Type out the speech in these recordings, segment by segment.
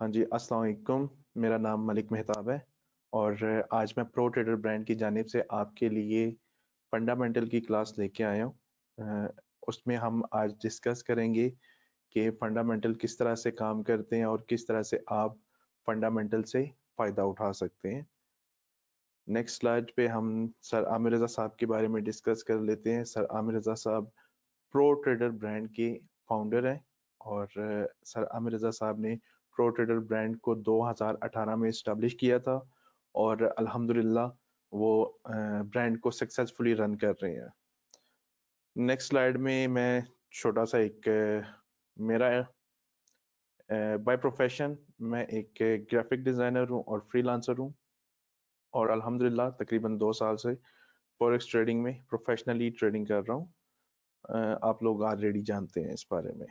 हाँ जी अस्सलाम वालेकुम मेरा नाम मलिक मेहताब है और आज मैं प्रो ट्रेडर ब्रांड की जानिब से आपके लिए फंडामेंटल की क्लास लेके आया हूँ उसमें हम आज डिस्कस करेंगे कि फंडामेंटल किस तरह से काम करते हैं और किस तरह से आप फंडामेंटल से फ़ायदा उठा सकते हैं नेक्स्ट स्लाइड पे हम सर आमिर रज़ा साहब के बारे में डिस्कस कर लेते हैं sir Aamir Raza Sahab pro trader brand के फाउंडर हैं और सर आमिर रज़ा साहब ने प्रो ट्रेडर ब्रांड को 2018 में इस्टेब्लिश किया था और अल्हम्दुलिल्लाह वो ब्रांड को सक्सेसफुली रन कर रहे हैं नेक्स्ट स्लाइड में मैं छोटा सा एक मेरा बाय प्रोफेशन मैं एक ग्राफिक डिज़ाइनर हूँ और फ्रीलांसर हूँ और अल्हम्दुलिल्लाह तकरीबन दो साल से फॉरेक्स ट्रेडिंग में प्रोफेशनली ट्रेडिंग कर रहा हूँ आप लोग ऑलरेडी जानते हैं इस बारे में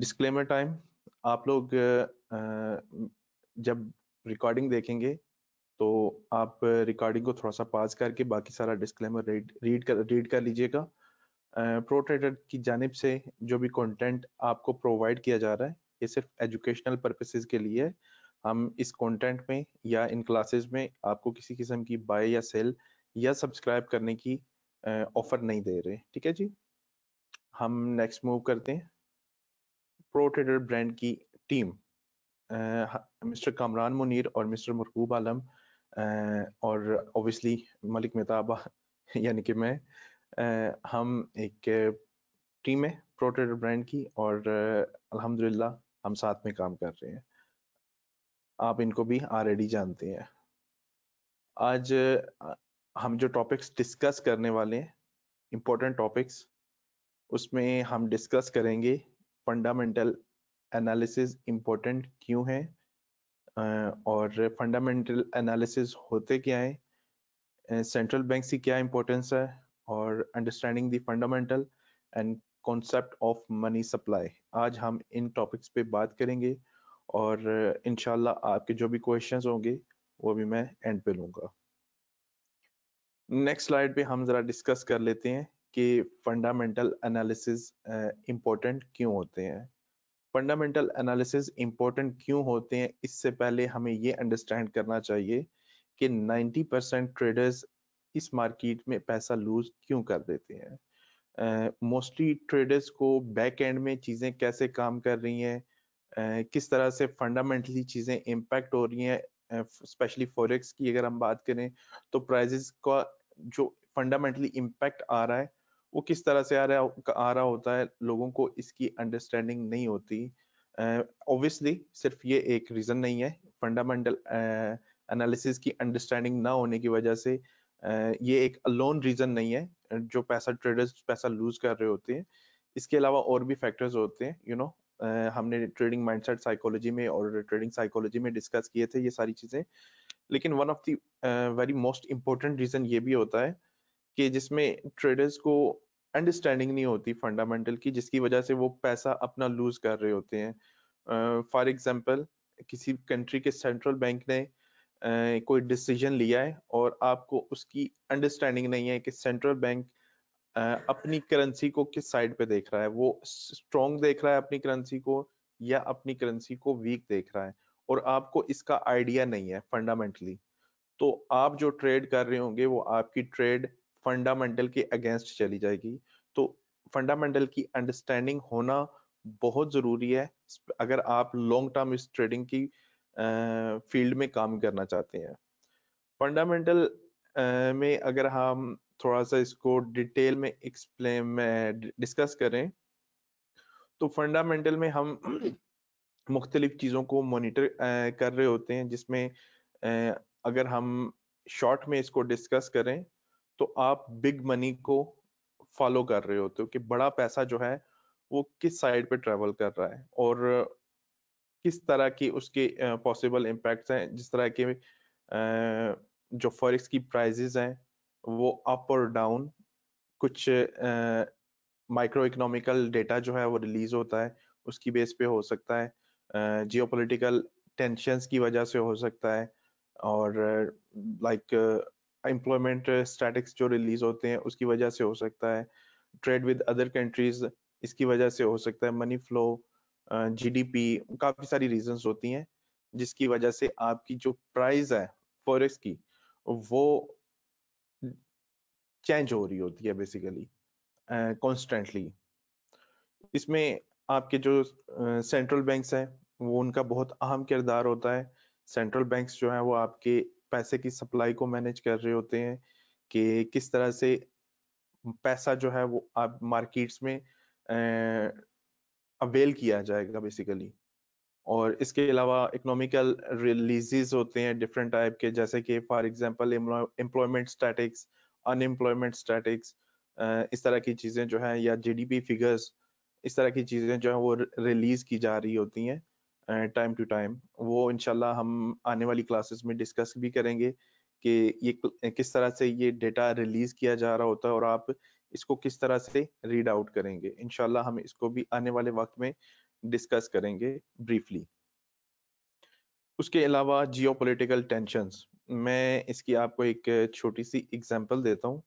डिस्क्लेमर टाइम आप लोग जब रिकॉर्डिंग देखेंगे तो आप रिकॉर्डिंग को थोड़ा सा पास करके बाकी सारा डिस्क्लेमर रीड रीड कर रीड कर लीजिएगा प्रो की जानब से जो भी कंटेंट आपको प्रोवाइड किया जा रहा है ये सिर्फ एजुकेशनल पर्पसेस के लिए है हम इस कंटेंट में या इन क्लासेस में आपको किसी किस्म की बाय या सेल या सब्सक्राइब करने की ऑफर नहीं दे रहे ठीक है जी हम नेक्स्ट मूव करते हैं प्रो ट्रेडर ब्रांड की टीम मिस्टर कामरान मुनीर और मिस्टर मरकूब आलम और ओबियसली मलिक मेहताबा यानी कि मैं हम एक टीम है प्रो ट्रेडर ब्रांड की और अल्हम्दुलिल्लाह हम साथ में काम कर रहे हैं आप इनको भी ऑलरेडी जानते हैं आज हम जो टॉपिक्स डिस्कस करने वाले हैं इम्पोर्टेंट टॉपिक्स उसमें हम डिस्कस करेंगे फंडामेंटल एनालिसिस इम्पोर्टेंट क्यों है और फंडामेंटल एनालिसिस होते क्या है सेंट्रल बैंक की क्या इम्पोर्टेंस है और understanding the fundamental and concept of money supply आज हम इन टॉपिक्स पे बात करेंगे और इनशाला आपके जो भी क्वेश्चंस होंगे वो भी मैं एंड पे लूंगा नेक्स्ट स्लाइड पे हम जरा डिस्कस कर लेते हैं कि फंडामेंटल एनालिसिस इम्पोर्टेंट क्यों होते हैं फंडामेंटल एनालिसिस इम्पोर्टेंट क्यों होते हैं इससे पहले हमें ये अंडरस्टैंड करना चाहिए कि 90 परसेंट ट्रेडर्स इस मार्केट में पैसा लूज क्यों कर देते हैं मोस्टली uh, ट्रेडर्स को बैक एंड में चीज़ें कैसे काम कर रही हैं uh, किस तरह से फंडामेंटली चीज़ें इम्पैक्ट हो रही हैं स्पेशली फॉरेक्स की अगर हम बात करें तो प्राइजेस का जो फंडामेंटली इम्पैक्ट आ रहा है वो किस तरह से आ रहा आ रहा होता है लोगों को इसकी अंडरस्टैंडिंग नहीं होती ऑब्वियसली uh, सिर्फ ये एक रीजन नहीं है फंडामेंटल एनालिसिस uh, की अंडरस्टैंडिंग ना होने की वजह से uh, ये एक अलोन रीजन नहीं है जो पैसा ट्रेडर्स पैसा लूज कर रहे होते हैं इसके अलावा और भी फैक्टर्स होते हैं you you know know, Uh, हमने ट्रेडिंग माइंडसेट साइकोलॉजी में और ट्रेडिंग साइकोलॉजी में डिस्कस किए थे ये सारी चीजें लेकिन one of the very most important reason ये भी होता है कि जिसमें ट्रेडर्स को अंडरस्टैंडिंग नहीं होती फंडामेंटल की जिसकी वजह से वो पैसा अपना लूज कर रहे होते हैं फॉर uh, एग्जांपल किसी कंट्री के सेंट्रल बैंक ने uh, कोई डिसीजन लिया है और आपको उसकी अंडरस्टैंडिंग नहीं है कि सेंट्रल बैंक uh, अपनी करेंसी को किस साइड पे देख रहा है वो स्ट्रॉन्ग देख रहा है अपनी करेंसी को या अपनी करेंसी को वीक देख रहा है और आपको इसका आइडिया नहीं है फंडामेंटली तो आप जो ट्रेड कर रहे होंगे वो आपकी ट्रेड फंडामेंटल के अगेंस्ट चली जाएगी तो फंडामेंटल की अंडरस्टैंडिंग होना बहुत जरूरी है अगर आप लॉन्ग टर्म इस ट्रेडिंग की फील्ड में काम करना चाहते हैं फंडामेंटल में अगर हम थोड़ा सा इसको डिटेल में एक्सप्लेन डिस्कस करें तो फंडामेंटल में हम मुख्तलिफ चीज़ों को मॉनिटर कर रहे होते हैं जिसमें अगर हम शॉर्ट में इसको डिस्कस करें तो आप बिग मनी को फॉलो कर रहे होते हो कि बड़ा पैसा जो है वो किस साइड पे ट्रेवल कर रहा है और किस तरह की उसके पॉसिबल इम्पैक्ट हैं जिस तरह के जो फॉरेक्स की प्राइजेज हैं वो अप और डाउन कुछ माइक्रो इकोनॉमिकल डेटा जो है वो रिलीज होता है उसकी बेस पे हो सकता है जियो पोलिटिकल की वजह से हो सकता है और लाइक एम्प्लॉयमेंट स्टैटिक्स uh, जो रिलीज होते हैं उसकी वजह से हो सकता है ट्रेड विद अदर कंट्रीज इसकी वजह से हो सकता है मनी फ्लो जीडीपी काफी सारी रीजंस होती हैं जिसकी वजह से आपकी जो प्राइस है फॉरेक्स की वो चेंज हो रही होती है बेसिकली कॉन्स्टेंटली uh, इसमें आपके जो सेंट्रल uh, बैंक्स हैं वो उनका बहुत अहम किरदार होता है सेंट्रल बैंक्स जो हैं वो आपके पैसे की सप्लाई को मैनेज कर रहे होते हैं कि किस तरह से पैसा जो है वो आप मार्केट्स में अवेल किया जाएगा बेसिकली और इसके अलावा इकोनॉमिकल रिलीजेज होते हैं डिफरेंट टाइप के जैसे कि for example employment statistics unemployment statistics इस तरह की चीज़ें जो है या जीडीपी फिगर्स इस तरह की चीज़ें जो है वो रिलीज की जा रही होती हैं टाइम टू टाइम वो इनशाला हम आने वाली क्लासेस में डिस्कस भी करेंगे कि ये किस तरह से ये डेटा रिलीज किया जा रहा होता है और आप इसको किस तरह से रीड आउट करेंगे इनशाला हम इसको भी आने वाले वक्त में डिस्कस करेंगे ब्रीफली उसके अलावा जियो पोलिटिकल मैं इसकी आपको एक छोटी सी एग्जाम्पल देता हूँ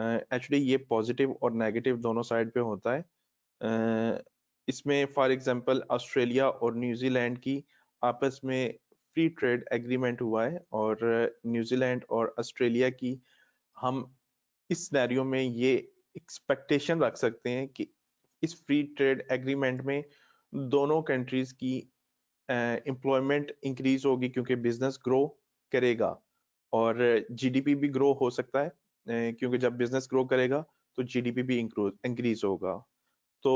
एक्चुअली ये पॉजिटिव और नेगेटिव दोनों साइड पे होता है इसमें फॉर एग्जांपल ऑस्ट्रेलिया और न्यूजीलैंड की आपस में फ्री ट्रेड एग्रीमेंट हुआ है और न्यूजीलैंड और ऑस्ट्रेलिया की हम इस सिनेरियो में ये एक्सपेक्टेशन रख सकते हैं कि इस फ्री ट्रेड एग्रीमेंट में दोनों कंट्रीज की एम्प्लॉयमेंट इंक्रीज होगी क्योंकि बिजनेस ग्रो करेगा और जीडीपी भी ग्रो हो सकता है क्योंकि जब बिजनेस ग्रो करेगा तो जीडीपी भी इंक्रीज होगा तो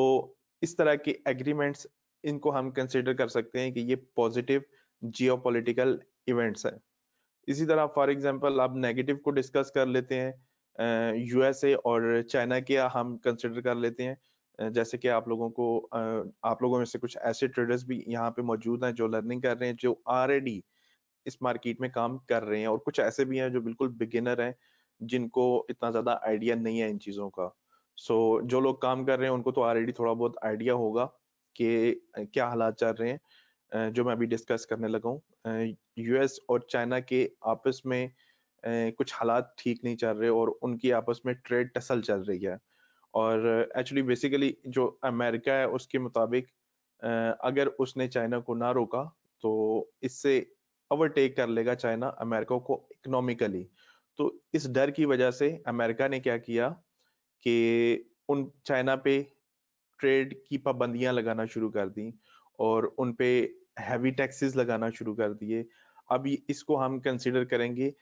इस तरह के एग्रीमेंट्स इनको हम कंसिडर कर सकते हैं कि ये पॉजिटिव जियोपॉलिटिकल इवेंट्स है इसी तरह फॉर एग्जांपल आप नेगेटिव को डिस्कस कर लेते हैं यूएसए और चाइना के हम कंसिडर कर लेते हैं जैसे कि आप लोगों को आप लोगों में से कुछ ऐसे ट्रेडर्स भी यहाँ पे मौजूद हैं जो लर्निंग कर रहे हैं जो ऑलरेडी इस मार्केट में काम कर रहे हैं और कुछ ऐसे भी हैं जो बिल्कुल बिगिनर हैं जिनको इतना ज़्यादा आइडिया नहीं है इन चीज़ों का सो so, जो लोग काम कर रहे हैं उनको तो ऑलरेडी थोड़ा बहुत आइडिया होगा कि क्या हालात चल रहे हैं जो मैं अभी डिस्कस करने लगा हूँ यूएस और चाइना के आपस में कुछ हालात ठीक नहीं चल रहे और उनकी आपस में ट्रेड टसल चल रही है और एक्चुअली बेसिकली जो अमेरिका है उसके मुताबिक अगर उसने चाइना को ना रोका तो इससे ओवरटेक कर लेगा चाइना अमेरिका को इकोनॉमिकली तो इस डर की वजह से अमेरिका ने क्या किया कि उन चाइना पे ट्रेड की पाबंदियां लगाना शुरू कर दी और उन पे हैवी टैक्सेस लगाना शुरू कर दिए अब इसको हम कंसिडर करेंगे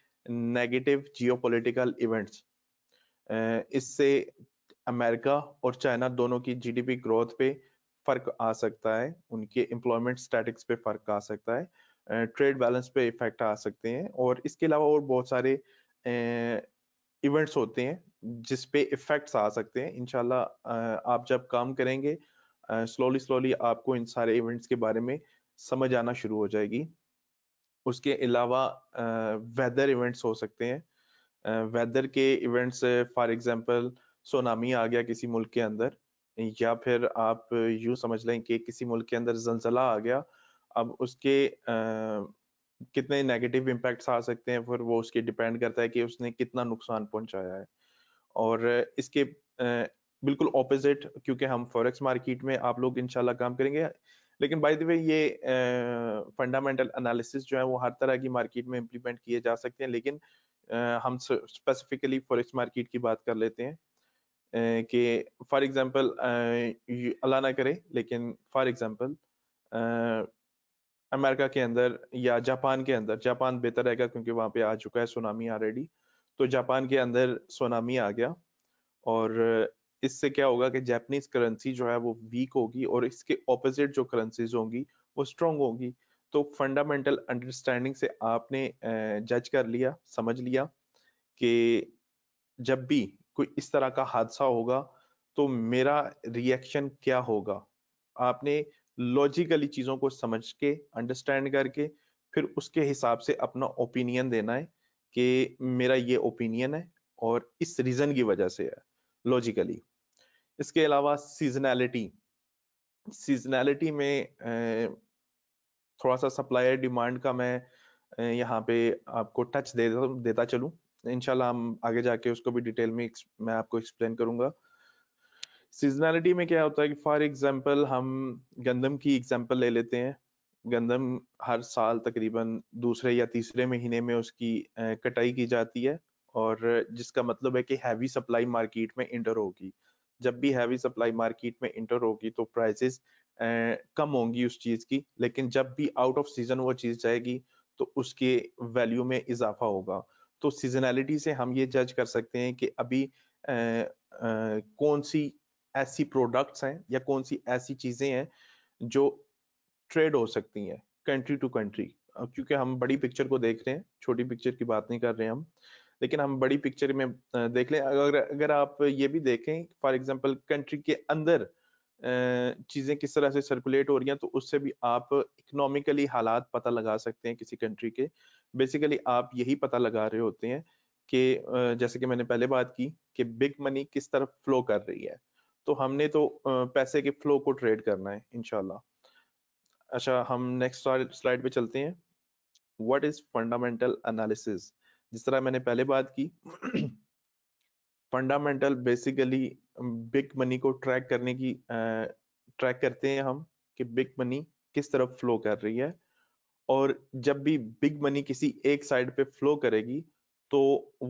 नेगेटिव जियोपॉलिटिकल इवेंट्स इससे अमेरिका और चाइना दोनों की जीडीपी ग्रोथ पे फर्क आ सकता है उनके एम्प्लॉयमेंट स्टैटिक्स पे फर्क आ सकता है ट्रेड बैलेंस पे इफेक्ट आ सकते हैं और इसके अलावा और बहुत सारे इवेंट्स होते हैं जिस पे इफेक्ट्स आ सकते हैं इनशाला आप जब काम करेंगे स्लोली स्लोली आपको इन सारे इवेंट्स के बारे में समझ आना शुरू हो जाएगी उसके अलावा वेदर इवेंट्स हो सकते हैं वेदर के इवेंट्स फॉर एग्जांपल सोनामी आ गया किसी मुल्क के अंदर या फिर आप यू समझ लें कि किसी मुल्क के अंदर जलजला आ गया अब उसके आ, कितने नेगेटिव इम्पैक्ट्स आ सकते हैं फिर वो उसके डिपेंड करता है कि उसने कितना नुकसान पहुंचाया है और इसके बिल्कुल ऑपोजिट क्योंकि हम फॉरेक्स मार्केट में आप लोग इंशाल्लाह काम करेंगे लेकिन बाय द वे ये फंडामेंटल एनालिसिस जो है वो हर तरह की मार्केट में इम्प्लीमेंट किए जा सकते हैं लेकिन हम स्पेसिफिकली फॉरेक्स मार्केट की बात कर लेते हैं कि फॉर एग्जांपल अल्लाह ना करे लेकिन फॉर एग्जांपल अमेरिका के अंदर या जापान के अंदर जापान बेहतर रहेगा क्योंकि वहाँ पे आ चुका है सुनामी ऑलरेडी तो जापान के अंदर सोनामी आ गया और इससे क्या होगा कि जैपनीज करेंसी जो है वो वीक होगी और इसके ऑपोजिट जो करेंसीज होंगी वो स्ट्रोंग होंगी तो फंडामेंटल अंडरस्टैंडिंग से आपने जज कर लिया समझ लिया कि जब भी कोई इस तरह का हादसा होगा तो मेरा रिएक्शन क्या होगा आपने लॉजिकली चीज़ों को समझ के अंडरस्टैंड करके फिर उसके हिसाब से अपना ओपिनियन देना है कि मेरा ये ओपिनियन है और इस रीजन की वजह से है लॉजिकली इसके अलावा सीजनैलिटी सीजनैलिटी में थोड़ा सा सप्लायर डिमांड का मैं यहाँ पे आपको टच दे देता चलूँ इनशाला हम आगे जाके उसको भी डिटेल में मैं आपको एक्सप्लेन करूंगा सीजनैलिटी में क्या होता है कि फॉर एग्जांपल हम गंदम की एग्जांपल ले लेते हैं गंदम हर साल तकरीबन दूसरे या तीसरे महीने में उसकी कटाई की जाती है और जिसका मतलब है कि हैवी सप्लाई मार्केट में इंटर होगी जब भी हैवी सप्लाई मार्केट में इंटर होगी तो प्राइसेस कम होंगी उस चीज की लेकिन जब भी आउट ऑफ सीजन वो चीज जाएगी तो उसके वैल्यू में इजाफा होगा तो सीजनैलिटी से हम ये जज कर सकते हैं कि अभी आ, आ, कौन सी ऐसी प्रोडक्ट्स हैं या कौन सी ऐसी चीजें हैं जो ट्रेड हो सकती हैं कंट्री टू कंट्री क्योंकि हम बड़ी पिक्चर को देख रहे हैं छोटी पिक्चर की बात नहीं कर रहे हैं हम लेकिन हम बड़ी पिक्चर में देख लें अगर अगर आप ये भी देखें फॉर एग्जांपल कंट्री के अंदर चीज़ें किस तरह से सर्कुलेट हो रही हैं तो उससे भी आप इकोनॉमिकली हालात पता लगा सकते हैं किसी कंट्री के बेसिकली आप यही पता लगा रहे होते हैं कि जैसे कि मैंने पहले बात की कि बिग मनी किस तरफ फ्लो कर रही है तो हमने तो पैसे के फ्लो को ट्रेड करना है इनशाला अच्छा हम नेक्स्ट स्लाइड पे चलते हैं व्हाट इज फंडामेंटल एनालिसिस जिस तरह मैंने पहले बात की फंडामेंटल बेसिकली बिग मनी को ट्रैक करने की ट्रैक uh, करते हैं हम कि बिग मनी किस तरफ फ्लो कर रही है और जब भी बिग मनी किसी एक साइड पे फ्लो करेगी तो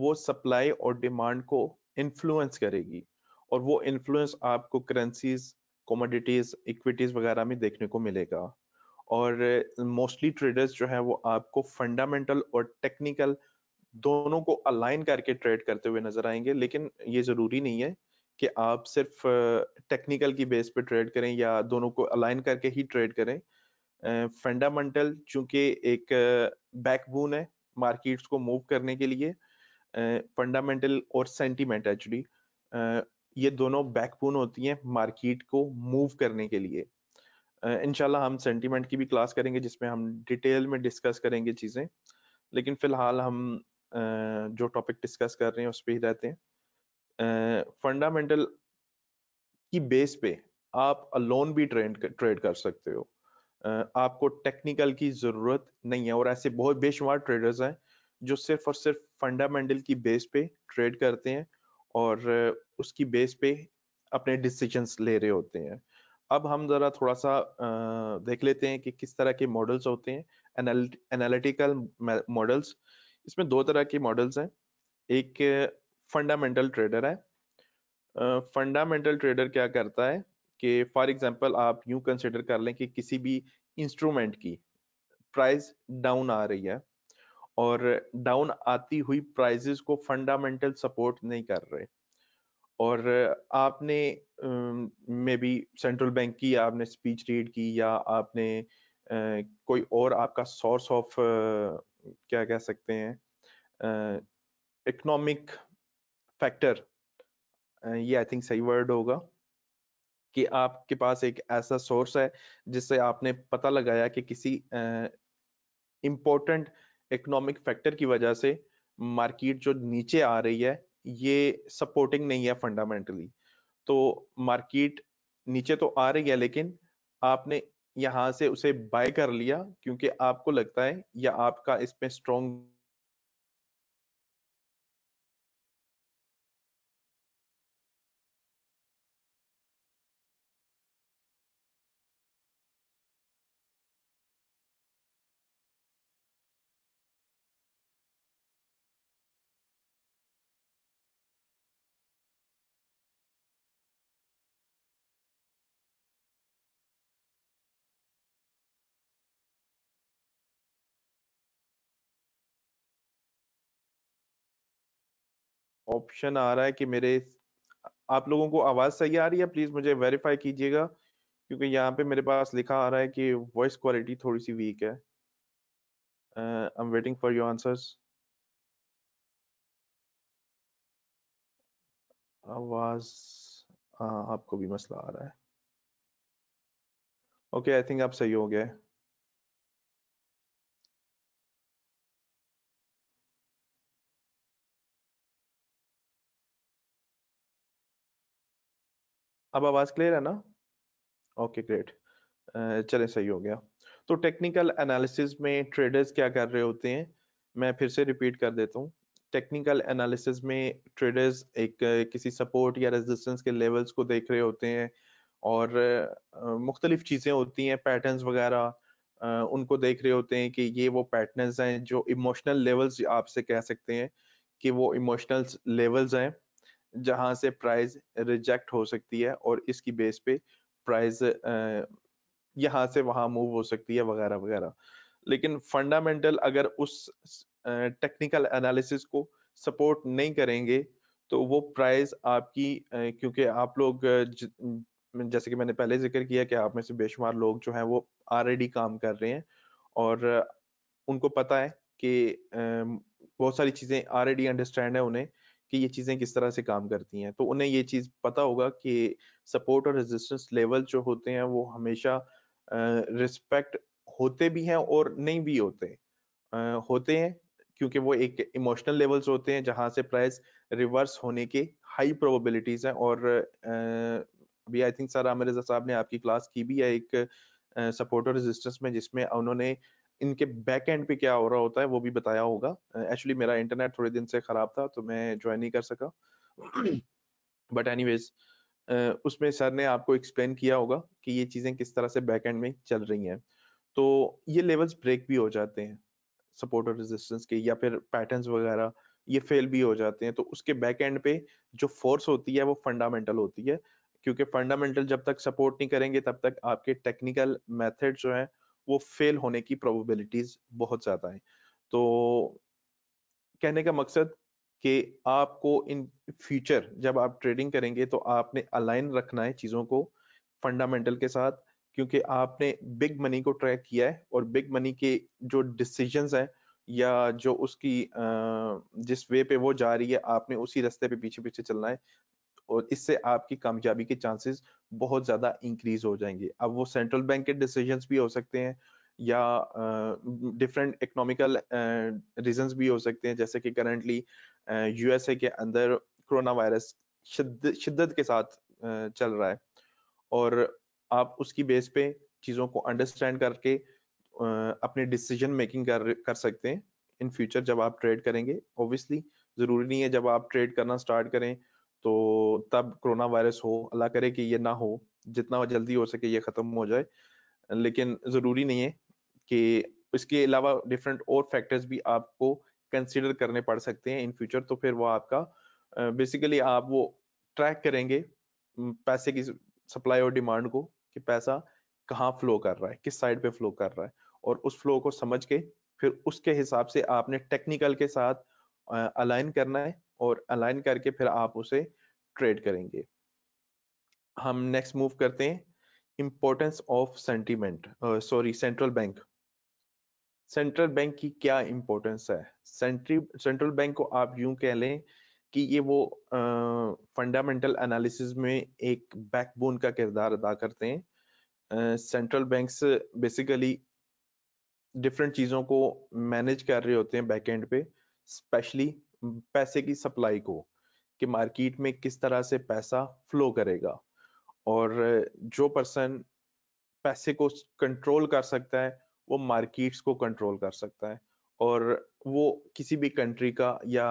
वो सप्लाई और डिमांड को इन्फ्लुएंस करेगी और वो इन्फ्लुएंस आपको करेंसीज कॉमोडिटीज इक्विटीज वगैरह में देखने को मिलेगा और मोस्टली ट्रेडर्स जो है वो आपको फंडामेंटल और टेक्निकल दोनों को अलाइन करके ट्रेड करते हुए नजर आएंगे लेकिन ये जरूरी नहीं है कि आप सिर्फ टेक्निकल की बेस पे ट्रेड करें या दोनों को अलाइन करके ही ट्रेड करें फंडामेंटल चूंकि एक बैकबोन है मार्केट्स को मूव करने के लिए फंडामेंटल और सेंटीमेंट एक्चुअली ये दोनों बैकबोन होती हैं मार्केट को मूव करने के लिए इनशाला हम सेंटीमेंट की भी क्लास करेंगे जिसमें हम डिटेल में डिस्कस करेंगे चीज़ें लेकिन फिलहाल हम जो टॉपिक डिस्कस कर रहे हैं उस पर ही रहते हैं फंडामेंटल की बेस पे आप अलोन भी ट्रेड ट्रेड कर सकते हो आपको टेक्निकल की ज़रूरत नहीं है और ऐसे बहुत बेशुमार ट्रेडर्स हैं जो सिर्फ और सिर्फ फंडामेंटल की बेस पे ट्रेड करते हैं और उसकी बेस पे अपने डिसीजंस ले रहे होते हैं अब हम जरा थोड़ा सा देख लेते हैं कि किस तरह के मॉडल्स होते हैं एनालिटिकल मॉडल्स इसमें दो तरह के मॉडल्स हैं एक फंडामेंटल ट्रेडर है फंडामेंटल ट्रेडर क्या करता है कि फॉर एग्जांपल आप यू कंसिडर कर लें कि किसी भी इंस्ट्रूमेंट की प्राइस डाउन आ रही है और डाउन आती हुई प्राइजेस को फंडामेंटल सपोर्ट नहीं कर रहे और आपने मे बी सेंट्रल बैंक की आपने स्पीच रीड की या आपने कोई और आपका सोर्स ऑफ क्या कह सकते हैं इकोनॉमिक फैक्टर ये आई थिंक सही वर्ड होगा कि आपके पास एक ऐसा सोर्स है जिससे आपने पता लगाया कि किसी इम्पोर्टेंट इकोनॉमिक फैक्टर की वजह से मार्केट जो नीचे आ रही है ये सपोर्टिंग नहीं है फंडामेंटली तो मार्केट नीचे तो आ रही है लेकिन आपने यहां से उसे बाय कर लिया क्योंकि आपको लगता है या आपका इसमें स्ट्रॉन्ग ऑप्शन आ रहा है कि मेरे आप लोगों को आवाज सही आ रही है प्लीज मुझे वेरीफाई कीजिएगा क्योंकि यहाँ पे मेरे पास लिखा आ रहा है कि वॉइस क्वालिटी थोड़ी सी वीक है I am waiting for your answers आवाज हाँ आपको भी मसला आ रहा है ओके आई थिंक आप सही हो गए अब आवाज क्लियर है ना ओके ग्रेट चले सही हो गया तो टेक्निकल एनालिसिस में ट्रेडर्स क्या कर रहे होते हैं मैं फिर से रिपीट कर देता हूँ टेक्निकल एनालिसिस में ट्रेडर्स एक किसी सपोर्ट या रेजिस्टेंस के लेवल्स को देख रहे होते हैं और मुख्तलिफ चीज़ें होती हैं पैटर्न्स वगैरह उनको देख रहे होते हैं कि ये वो पैटर्न्स हैं जो इमोशनल लेवल्स आपसे कह सकते हैं कि वो इमोशनल लेवल्स हैं जहां से प्राइस रिजेक्ट हो सकती है और इसकी बेस पे प्राइस यहां से वहां मूव हो सकती है वगैरह वगैरह लेकिन फंडामेंटल अगर उस टेक्निकल एनालिसिस को सपोर्ट नहीं करेंगे तो वो प्राइस आपकी क्योंकि आप लोग जैसे कि मैंने पहले जिक्र किया कि आप में से बेशुमार लोग जो हैं वो ऑलरेडी काम कर रहे हैं और उनको पता है कि बहुत सारी चीज़ें ऑलरेडी अंडरस्टैंड है उन्हें कि ये चीज़ें किस तरह से काम करती हैं तो उन्हें ये चीज़ पता होगा कि सपोर्ट और रेजिस्टेंस लेवल जो होते हैं वो हमेशा रिस्पेक्ट होते भी हैं और नहीं भी होते आ, होते हैं क्योंकि वो एक इमोशनल लेवल्स होते हैं जहां से प्राइस रिवर्स होने के हाई प्रोबेबिलिटीज हैं और अभी I think sir Aamir Raza sahab ने आपकी क्लास की भी है एक सपोर्ट और रेजिस्टेंस में जिसमें उन्होंने इनके बैक एंड पे क्या हो रहा होता है वो भी बताया होगा एक्चुअली मेरा इंटरनेट थोड़े दिन से खराब था तो मैं ज्वाइन नहीं कर सका बट एनीवेज उसमें सर ने आपको एक्सप्लेन किया होगा कि ये चीजें किस तरह से बैक एंड में चल रही हैं तो ये लेवल्स ब्रेक भी हो जाते हैं सपोर्ट और रेजिस्टेंस के या फिर पैटर्न्स वगैरह ये फेल भी हो जाते हैं तो उसके बैक एंड पे जो फोर्स होती है वो फंडामेंटल होती है क्योंकि फंडामेंटल जब तक सपोर्ट नहीं करेंगे तब तक आपके टेक्निकल मेथड जो है वो फेल होने की प्रोबेबिलिटीज बहुत ज़्यादा है तो कहने का मकसद कि आपको इन फ्यूचर जब आप ट्रेडिंग करेंगे तो आपने अलाइन रखना है चीज़ों को फंडामेंटल के साथ क्योंकि आपने बिग मनी को ट्रैक किया है और बिग मनी के जो डिसीजंस हैं या जो उसकी जिस वे पे वो जा रही है आपने उसी रास्ते पे पीछे पीछे चलना है और इससे आपकी कामयाबी के चांसेस बहुत ज़्यादा इंक्रीज हो जाएंगे अब वो सेंट्रल बैंक के डिसीजंस भी हो सकते हैं या डिफरेंट इकोनॉमिकल रीजंस भी हो सकते हैं जैसे कि करंटली यूएसए के अंदर कोरोना वायरस शिद्द, शिद्दत के साथ uh, चल रहा है और आप उसकी बेस पे चीज़ों को अंडरस्टैंड करके uh, अपने डिसीजन मेकिंग कर कर सकते हैं इन फ्यूचर जब आप ट्रेड करेंगे ऑब्वियसली ज़रूरी नहीं है जब आप ट्रेड करना स्टार्ट करें तो तब कोरोना वायरस हो अल्लाह करे कि ये ना हो जितना जल्दी हो सके ये खत्म हो जाए लेकिन जरूरी नहीं है कि इसके अलावा डिफरेंट और फैक्टर्स भी आपको कंसिडर करने पड़ सकते हैं इन फ्यूचर तो फिर वो आपका बेसिकली आप वो ट्रैक करेंगे पैसे की सप्लाई और डिमांड को कि पैसा कहाँ फ्लो कर रहा है किस साइड पे फ्लो कर रहा है और उस फ्लो को समझ के फिर उसके हिसाब से आपने टेक्निकल के साथ अलाइन करना है और अलाइन करके फिर आप उसे ट्रेड करेंगे हम नेक्स्ट मूव करते हैं importance of sentiment sorry central bank central bank की क्या इम्पोर्टेंस है सेंट्रल बैंक को आप यूं कह लें कि ये वो फंडामेंटल uh, एनालिसिस में एक बैकबोन का किरदार अदा करते हैं सेंट्रल बैंक्स बेसिकली डिफरेंट चीज़ों को मैनेज कर रहे होते हैं बैक एंड पे स्पेशली पैसे की सप्लाई को कि मार्केट में किस तरह से पैसा फ्लो करेगा और जो पर्सन पैसे को कंट्रोल कर सकता है वो मार्केट्स को कंट्रोल कर सकता है और वो किसी भी कंट्री का या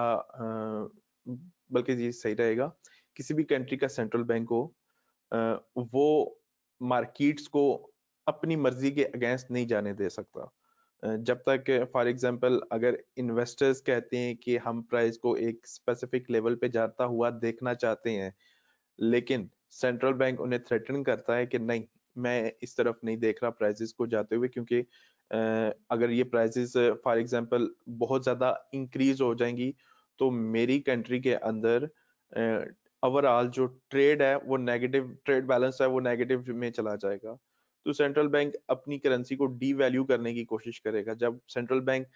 बल्कि ये सही रहेगा किसी भी कंट्री का सेंट्रल बैंक हो वो मार्केट्स को अपनी मर्जी के अगेंस्ट नहीं जाने दे सकता जब तक फॉर एग्जांपल अगर इन्वेस्टर्स कहते हैं कि हम प्राइस को एक स्पेसिफिक लेवल पे जाता हुआ देखना चाहते हैं लेकिन सेंट्रल बैंक उन्हें थ्रेटन करता है कि नहीं मैं इस तरफ नहीं देख रहा प्राइजेस को जाते हुए क्योंकि अगर ये प्राइजेस फॉर एग्जांपल बहुत ज़्यादा इंक्रीज हो जाएंगी तो मेरी कंट्री के अंदर ओवरऑल जो ट्रेड है वो नेगेटिव ट्रेड बैलेंस है वो नेगेटिव में चला जाएगा तो सेंट्रल बैंक अपनी करेंसी को डी वैल्यू करने की कोशिश करेगा जब सेंट्रल बैंक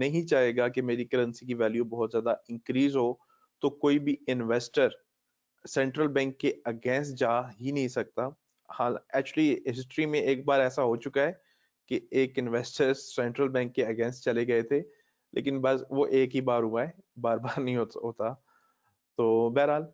नहीं चाहेगा कि मेरी करेंसी की वैल्यू बहुत ज़्यादा इंक्रीज हो तो कोई भी इन्वेस्टर सेंट्रल बैंक के अगेंस्ट जा ही नहीं सकता हाल एक्चुअली हिस्ट्री में एक बार ऐसा हो चुका है कि एक इन्वेस्टर सेंट्रल बैंक के अगेंस्ट चले गए थे लेकिन बस वो एक ही बार हुआ है बार बार नहीं होता तो बहरहाल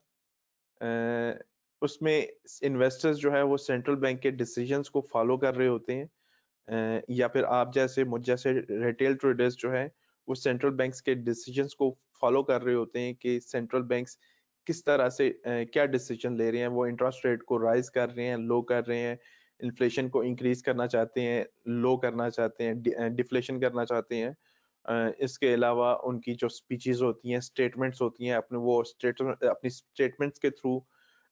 उसमें इन्वेस्टर्स जो है वो सेंट्रल बैंक के डिसीजंस को फॉलो कर रहे होते हैं या फिर आप जैसे मुझ जैसे रिटेल ट्रेडर्स जो है वो सेंट्रल बैंक्स के डिसीजंस को फॉलो कर रहे होते हैं कि सेंट्रल बैंक्स किस तरह से क्या डिसीजन ले रहे हैं वो इंटरेस्ट रेट को राइज कर रहे हैं लो कर रहे हैं इन्फ्लेशन को इंक्रीज करना चाहते हैं लो करना चाहते हैं डिफ्लेशन करना चाहते हैं इसके अलावा उनकी जो स्पीचेस होती हैं स्टेटमेंट्स होती हैं अपने वो स्टेट अपनी स्टेटमेंट्स के थ्रू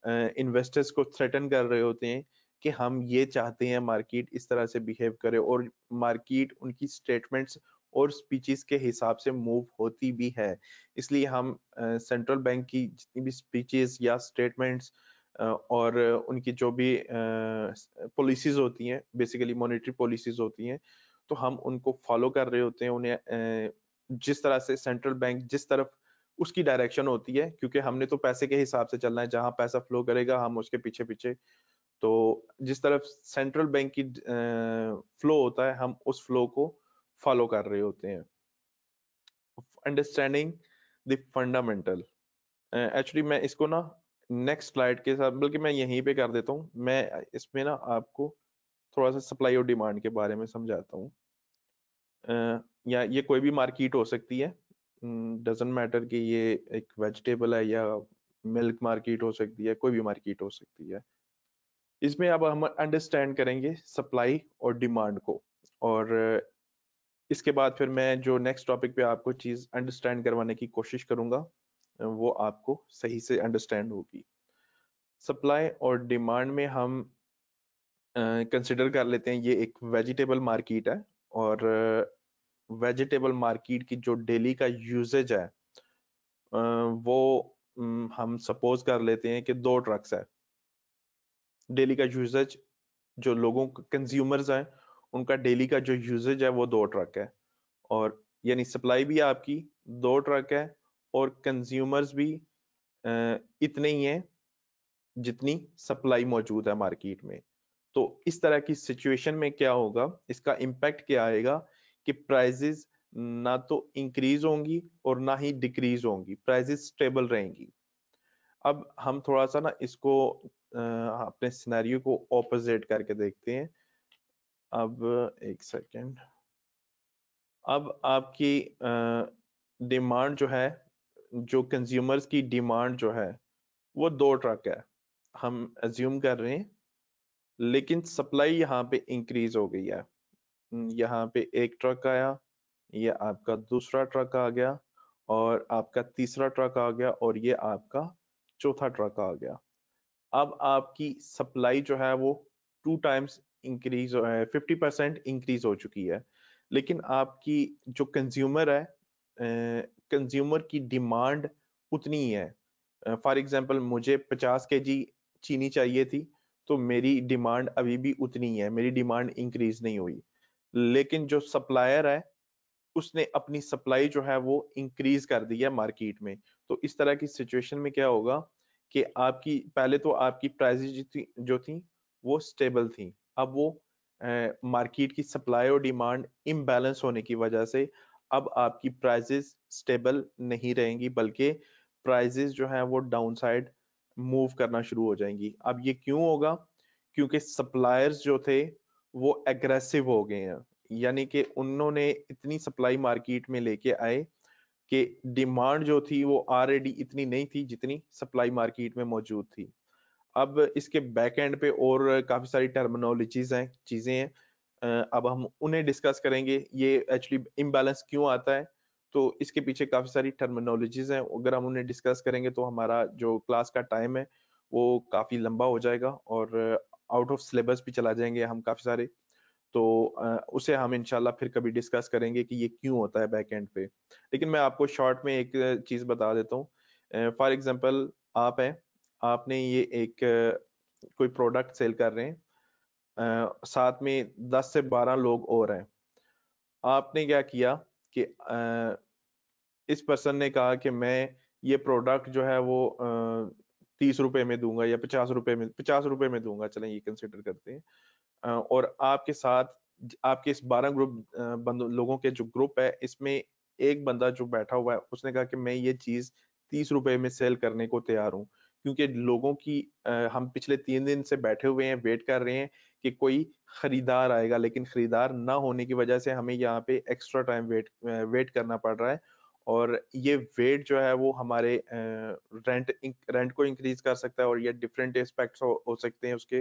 इन्वेस्टर्स को थ्रेटन कर रहे होते हैं कि हम ये चाहते हैं मार्केट इस तरह से बिहेव करे और मार्केट उनकी स्टेटमेंट्स और स्पीचेस के हिसाब से मूव होती भी है इसलिए हम सेंट्रल बैंक की जितनी भी स्पीचेस या स्टेटमेंट्स और उनकी जो भी पॉलिसीज होती हैं बेसिकली मॉनेटरी पॉलिसीज होती हैं तो हम उनको फॉलो कर रहे होते हैं उन्हें जिस तरह से सेंट्रल बैंक जिस तरफ उसकी डायरेक्शन होती है क्योंकि हमने तो पैसे के हिसाब से चलना है जहां पैसा फ्लो करेगा हम उसके पीछे पीछे तो जिस तरफ सेंट्रल बैंक की फ्लो होता है हम उस फ्लो को फॉलो कर रहे होते हैं अंडरस्टैंडिंग द फंडामेंटल एक्चुअली मैं इसको ना नेक्स्ट स्लाइड के साथ बल्कि मैं यहीं पे कर देता हूँ मैं इसमें ना आपको थोड़ा सा सप्लाई और डिमांड के बारे में समझाता हूँ या ये कोई भी मार्केट हो सकती है डजेंट मैटर कि ये एक वेजिटेबल है या मिल्क मार्केट हो सकती है कोई भी मार्केट हो सकती है इसमें अब हम अंडरस्टैंड करेंगे सप्लाई और डिमांड को और इसके बाद फिर मैं जो नेक्स्ट टॉपिक पे आपको चीज़ अंडरस्टैंड करवाने की कोशिश करूंगा वो आपको सही से अंडरस्टैंड होगी सप्लाई और डिमांड में हम कंसिडर uh, कर लेते हैं ये एक वेजिटेबल मार्केट है और वेजिटेबल मार्केट की जो डेली का यूजेज है वो हम सपोज कर लेते हैं कि दो ट्रक्स है डेली का यूजेज जो लोगों कंज्यूमर्स हैं उनका डेली का जो यूजेज है वो दो ट्रक है और यानी सप्लाई भी आपकी दो ट्रक है और कंज्यूमर्स भी इतने ही हैं जितनी सप्लाई मौजूद है मार्केट में तो इस तरह की सिचुएशन में क्या होगा इसका इम्पैक्ट क्या आएगा कि प्राइजेस ना तो इंक्रीज होंगी और ना ही डिक्रीज होंगी प्राइजेस स्टेबल रहेंगी अब हम थोड़ा सा ना इसको अपने सिनेरियो को ऑपोजिट करके देखते हैं अब एक सेकेंड अब आपकी डिमांड जो है जो कंज्यूमर्स की डिमांड जो है वो दो ट्रक है हम एज्यूम कर रहे हैं लेकिन सप्लाई यहाँ पे इंक्रीज हो गई है यहाँ पे एक ट्रक आया ये आपका दूसरा ट्रक आ गया और आपका तीसरा ट्रक आ गया और ये आपका चौथा ट्रक आ गया अब आपकी सप्लाई जो है वो two times increase fifty percent increase हो चुकी है लेकिन आपकी जो कंज्यूमर है कंज्यूमर की डिमांड उतनी है फॉर एग्जांपल मुझे 50 के जी चीनी चाहिए थी तो मेरी डिमांड अभी भी उतनी है मेरी डिमांड इंक्रीज नहीं हुई लेकिन जो सप्लायर है उसने अपनी सप्लाई जो है वो इंक्रीज कर दी है मार्केट में तो इस तरह की सिचुएशन में क्या होगा कि आपकी पहले तो आपकी प्राइसेस जो थी वो स्टेबल थी अब वो मार्केट की सप्लाई और डिमांड इम्बेलेंस होने की वजह से अब आपकी प्राइजेस स्टेबल नहीं रहेंगी बल्कि प्राइजेस जो है वो डाउन साइड मूव करना शुरू हो जाएंगी अब ये क्यों होगा क्योंकि सप्लायर्स जो थे वो एग्रेसिव हो गए हैं यानी कि उन्होंने इतनी सप्लाई मार्केट में लेके आए कि डिमांड जो थी वो ऑलरेडी इतनी नहीं थी जितनी सप्लाई मार्केट में मौजूद थी अब इसके बैक एंड पे और काफ़ी सारी टर्मिनोलॉजीज हैं चीज़ें हैं अब हम उन्हें डिस्कस करेंगे ये एक्चुअली इम्बेलेंस क्यों आता है तो इसके पीछे काफ़ी सारी टर्मिनोलॉजीज हैं अगर हम उन्हें डिस्कस करेंगे तो हमारा जो क्लास का टाइम है वो काफ़ी लंबा हो जाएगा और आउट ऑफ सिलेबस भी चला जाएंगे हम काफी सारे तो उसे हम इनशाला फिर कभी डिस्कस करेंगे कि ये क्यों होता है बैक एंड पे लेकिन मैं आपको शॉर्ट में एक चीज बता देता हूँ फॉर एग्जाम्पल आप हैं आपने ये एक कोई प्रोडक्ट सेल कर रहे हैं साथ में 10 से 12 लोग और हैं आपने क्या किया कि इस पर्सन ने कहा कि मैं ये प्रोडक्ट जो है वो तीस रुपए में दूंगा या पचास रुपए में पचास रुपए में दूंगा चलें ये कंसिडर करते हैं और आपके साथ आपके इस बारह ग्रुप लोगों के जो ग्रुप है इसमें एक बंदा जो बैठा हुआ है उसने कहा कि मैं ये चीज तीस रुपए में सेल करने को तैयार हूँ क्योंकि लोगों की हम पिछले तीन दिन से बैठे हुए हैं वेट कर रहे हैं कि कोई खरीदार आएगा लेकिन खरीदार ना होने की वजह से हमें यहाँ पे एक्स्ट्रा टाइम वेट वेट करना पड़ रहा है और ये वेट जो है वो हमारे रेंट रेंट को इंक्रीज कर सकता है और ये डिफरेंट एस्पेक्ट्स हो, हो सकते हैं उसके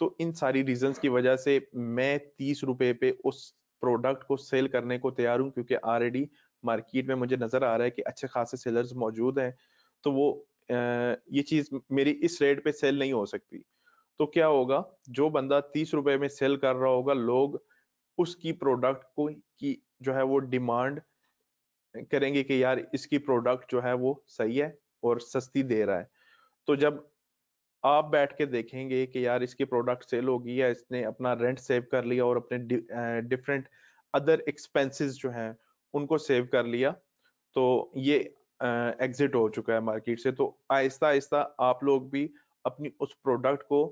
तो इन सारी रीजंस की वजह से मैं तीस रुपए पे उस प्रोडक्ट को सेल करने को तैयार हूँ क्योंकि ऑलरेडी मार्केट में मुझे नजर आ रहा है कि अच्छे खासे सेलर्स मौजूद हैं तो वो ये चीज मेरी इस रेट पे सेल नहीं हो सकती तो क्या होगा जो बंदा तीस रुपए में सेल कर रहा होगा लोग उसकी प्रोडक्ट को की जो है वो डिमांड करेंगे कि यार इसकी प्रोडक्ट जो है वो सही है और सस्ती दे रहा है तो जब आप बैठ के देखेंगे कि यार इसकी प्रोडक्ट सेल होगी या इसने अपना रेंट सेव कर लिया और अपने डिफरेंट अदर एक्सपेंसेस जो हैं उनको सेव कर लिया तो ये एग्जिट हो चुका है मार्केट से तो आहिस्ता आहिस्ता आप लोग भी अपनी उस प्रोडक्ट को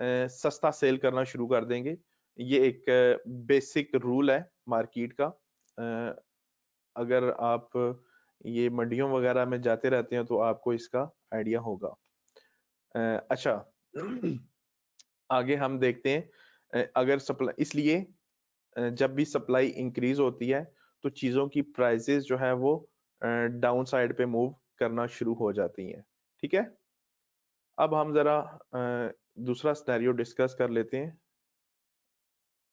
आ, सस्ता सेल करना शुरू कर देंगे ये एक बेसिक रूल है मार्केट का आ, अगर आप ये मंडियों वगैरह में जाते रहते हैं तो आपको इसका आइडिया होगा अच्छा आगे हम देखते हैं अगर सप्लाई इसलिए जब भी सप्लाई इंक्रीज होती है तो चीज़ों की प्राइसेस जो है वो डाउन साइड पे मूव करना शुरू हो जाती हैं ठीक है अब हम ज़रा दूसरा स्टेरियो डिस्कस कर लेते हैं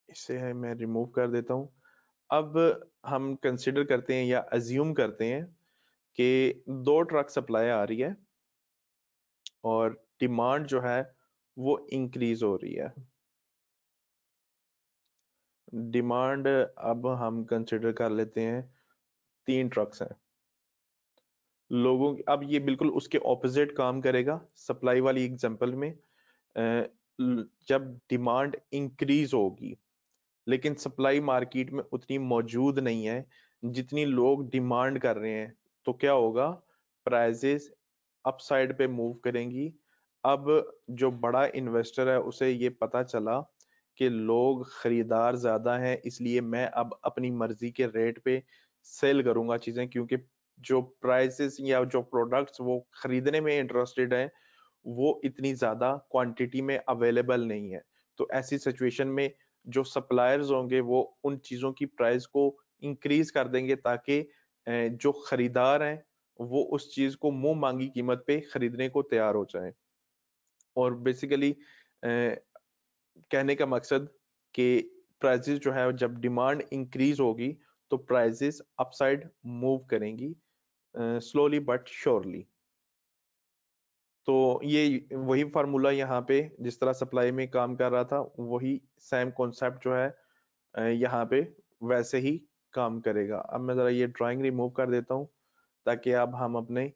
इसे मैं रिमूव कर देता हूँ अब हम कंसिडर करते हैं या अज्यूम करते हैं कि दो ट्रक सप्लाई आ रही है और डिमांड जो है वो इंक्रीज हो रही है डिमांड अब हम कंसिडर कर लेते हैं तीन ट्रक्स हैं लोगों अब ये बिल्कुल उसके ऑपोजिट काम करेगा सप्लाई वाली एग्जांपल में जब डिमांड इंक्रीज होगी लेकिन सप्लाई मार्केट में उतनी मौजूद नहीं है जितनी लोग डिमांड कर रहे हैं तो क्या होगा प्राइजेस अपसाइड पे मूव करेंगी अब जो बड़ा इन्वेस्टर है उसे ये पता चला कि लोग खरीदार ज्यादा हैं इसलिए मैं अब अपनी मर्जी के रेट पे सेल करूंगा चीजें क्योंकि जो प्राइसेस या जो प्रोडक्ट्स वो खरीदने में इंटरेस्टेड है वो इतनी ज्यादा क्वांटिटी में अवेलेबल नहीं है तो ऐसी सिचुएशन में जो सप्लायर्स होंगे वो उन चीज़ों की प्राइस को इंक्रीज कर देंगे ताकि जो खरीदार हैं वो उस चीज़ को मुंह मांगी कीमत पे खरीदने को तैयार हो जाए और बेसिकली कहने का मकसद कि प्राइजेस जो है जब डिमांड इंक्रीज होगी तो प्राइजेस अपसाइड मूव करेंगी स्लोली बट श्योरली तो ये वही फार्मूला यहाँ पे जिस तरह सप्लाई में काम कर रहा था वही सेम कॉन्सेप्ट जो है यहाँ पे वैसे ही काम करेगा अब मैं ज़रा ये ड्राइंग रिमूव कर देता हूँ ताकि अब हम अपने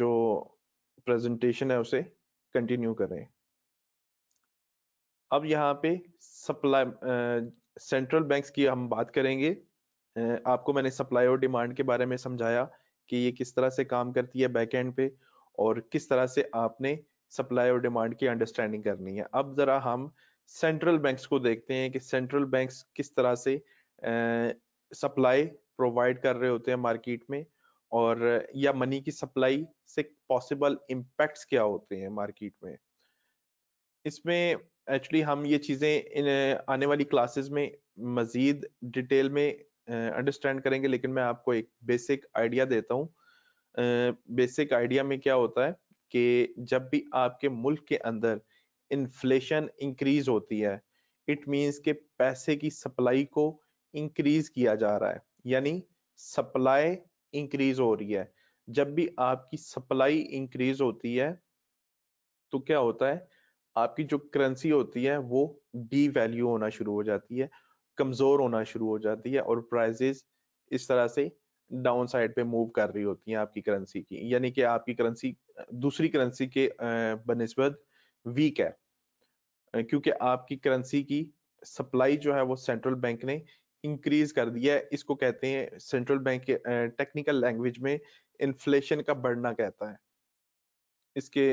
जो प्रेजेंटेशन है उसे कंटिन्यू करें अब यहाँ पे सप्लाई सेंट्रल बैंक्स की हम बात करेंगे आपको मैंने सप्लाई और डिमांड के बारे में समझाया कि ये किस तरह से काम करती है बैकहेंड पे और किस तरह से आपने सप्लाई और डिमांड की अंडरस्टैंडिंग करनी है अब जरा हम सेंट्रल बैंक्स को देखते हैं कि सेंट्रल बैंक्स किस तरह से सप्लाई प्रोवाइड कर रहे होते हैं मार्केट में और या मनी की सप्लाई से पॉसिबल इम्पैक्ट्स क्या होते हैं मार्केट में इसमें एक्चुअली हम ये चीज़ें इन आने वाली क्लासेस में मज़ीद डिटेल में अंडरस्टैंड करेंगे लेकिन मैं आपको एक बेसिक आइडिया देता हूँ बेसिक आइडिया में क्या होता है कि जब भी आपके मुल्क के अंदर इन्फ्लेशन इंक्रीज होती है इट मींस के पैसे की सप्लाई को इंक्रीज किया जा रहा है यानी सप्लाई इंक्रीज हो रही है जब भी आपकी सप्लाई इंक्रीज होती है तो क्या होता है आपकी जो करेंसी होती है वो डी वैल्यू होना शुरू हो जाती है कमजोर होना शुरू हो जाती है और प्राइजेस इस तरह से डाउन साइड पे मूव कर रही होती हैं आपकी करेंसी की यानी कि आपकी करेंसी दूसरी करेंसी के बनस्बत वीक है क्योंकि आपकी करेंसी की सप्लाई जो है वो सेंट्रल बैंक ने इंक्रीज कर दिया है इसको कहते हैं सेंट्रल बैंक के टेक्निकल लैंग्वेज में इन्फ्लेशन का बढ़ना कहता है इसके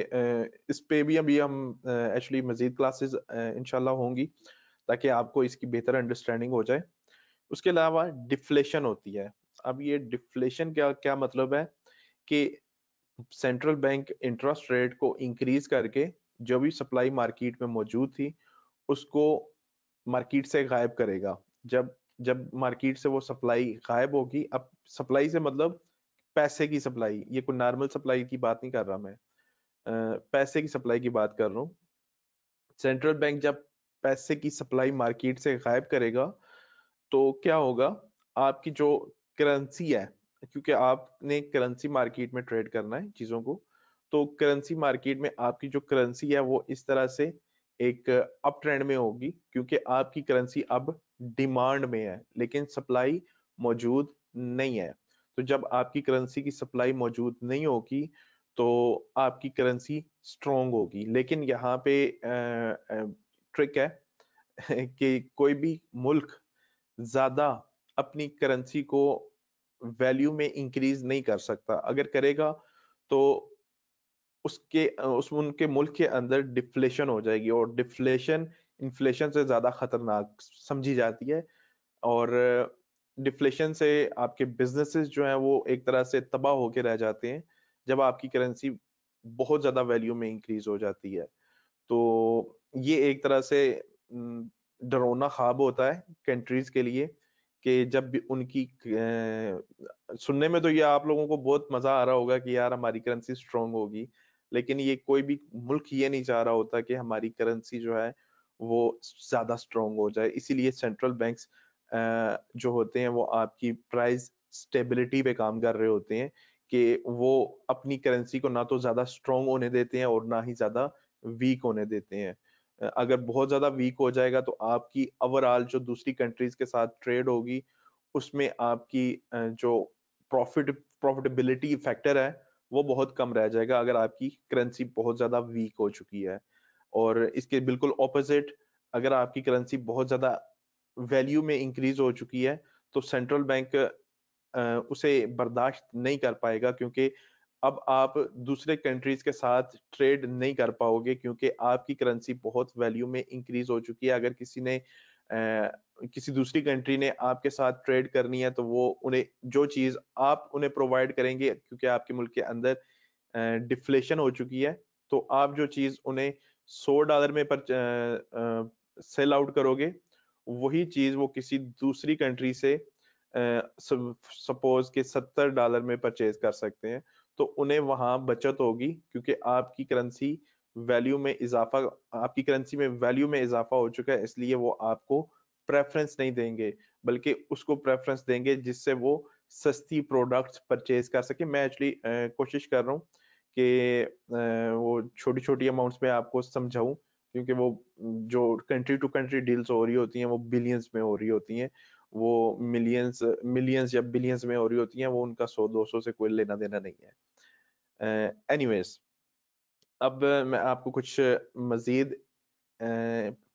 इस पे भी अभी हम एक्चुअली मजीद क्लासेस इनशाला होंगी ताकि आपको इसकी बेहतर अंडरस्टैंडिंग हो जाए उसके अलावा डिफ्लेशन होती है अब ये डिफ्लेशन क्या क्या मतलब है कि सेंट्रल बैंक इंटरेस्ट रेट को इंक्रीज करके जो भी सप्लाई मार्केट में मौजूद थी उसको मार्केट से गायब करेगा जब जब मार्केट से वो सप्लाई गायब होगी अब सप्लाई से मतलब पैसे की सप्लाई ये कोई नॉर्मल सप्लाई की बात नहीं कर रहा मैं पैसे की सप्लाई की बात कर रहा हूँ सेंट्रल बैंक जब पैसे की सप्लाई मार्केट से गायब करेगा तो क्या होगा आपकी जो करेंसी है क्योंकि आपने करेंसी मार्केट में ट्रेड करना है चीज़ों को तो करेंसी मार्केट में आपकी जो करेंसी है वो इस तरह से एक अप ट्रेंड में होगी क्योंकि आपकी करेंसी अब डिमांड में है लेकिन सप्लाई मौजूद नहीं है तो जब आपकी करेंसी की सप्लाई मौजूद नहीं होगी तो आपकी करेंसी स्ट्रोंग होगी लेकिन यहाँ पे ट्रिक है कि कोई भी मुल्क ज़्यादा अपनी करेंसी को वैल्यू में इंक्रीज नहीं कर सकता अगर करेगा तो उसके उस उनके मुल्क के अंदर डिफ्लेशन हो जाएगी और डिफ्लेशन इन्फ्लेशन से ज़्यादा खतरनाक समझी जाती है और डिफ्लेशन से आपके बिजनेसेस जो हैं वो एक तरह से तबाह होके रह जाते हैं जब आपकी करेंसी बहुत ज़्यादा वैल्यू में इंक्रीज हो जाती है तो ये एक तरह से डरोना ख्वाब होता है कंट्रीज के लिए कि जब भी उनकी सुनने में तो ये आप लोगों को बहुत मजा आ रहा होगा कि यार हमारी करेंसी स्ट्रांग होगी लेकिन ये कोई भी मुल्क ये नहीं चाह रहा होता कि हमारी करेंसी जो है वो ज्यादा स्ट्रांग हो जाए इसीलिए सेंट्रल बैंक्स जो होते हैं वो आपकी प्राइस स्टेबिलिटी पे काम कर रहे होते हैं कि वो अपनी करेंसी को ना तो ज्यादा स्ट्रांग होने देते हैं और ना ही ज्यादा वीक होने देते हैं अगर बहुत ज्यादा वीक हो जाएगा तो आपकी ओवरऑल जो दूसरी कंट्रीज के साथ ट्रेड होगी उसमें आपकी जो प्रॉफिट प्रॉफिटेबिलिटी फैक्टर है वो बहुत कम रह जाएगा अगर आपकी करेंसी बहुत ज्यादा वीक हो चुकी है और इसके बिल्कुल ऑपोजिट अगर आपकी करेंसी बहुत ज्यादा वैल्यू में इंक्रीज हो चुकी है तो सेंट्रल बैंक उसे बर्दाश्त नहीं कर पाएगा क्योंकि अब आप दूसरे कंट्रीज के साथ ट्रेड नहीं कर पाओगे क्योंकि आपकी करेंसी बहुत वैल्यू में इंक्रीज हो चुकी है अगर किसी ने आ, किसी दूसरी कंट्री ने आपके साथ ट्रेड करनी है तो वो उन्हें जो चीज आप उन्हें प्रोवाइड करेंगे क्योंकि आपके मुल्क के अंदर डिफ्लेशन हो चुकी है तो आप जो चीज उन्हें सौ डॉलर में पर सेल आउट करोगे वही चीज वो किसी दूसरी कंट्री से सपोज के सत्तर डॉलर में परचेज कर सकते हैं तो उन्हें वहां बचत होगी क्योंकि आपकी करेंसी वैल्यू में इजाफा आपकी करेंसी में वैल्यू में इजाफा हो चुका है इसलिए वो आपको प्रेफरेंस नहीं देंगे बल्कि उसको प्रेफरेंस देंगे जिससे वो सस्ती प्रोडक्ट्स परचेज कर सके मैं एक्चुअली कोशिश कर रहा हूँ कि वो छोटी छोटी अमाउंट्स में आपको समझाऊं क्योंकि वो जो कंट्री टू कंट्री डील्स हो रही होती हैं वो बिलियंस में हो रही होती हैं वो मिलियंस मिलियंस या बिलियंस में हो रही होती हैं वो उनका सौ दो सौ से कोई लेना देना नहीं है एनीवेज uh, अब मैं आपको कुछ मज़ीद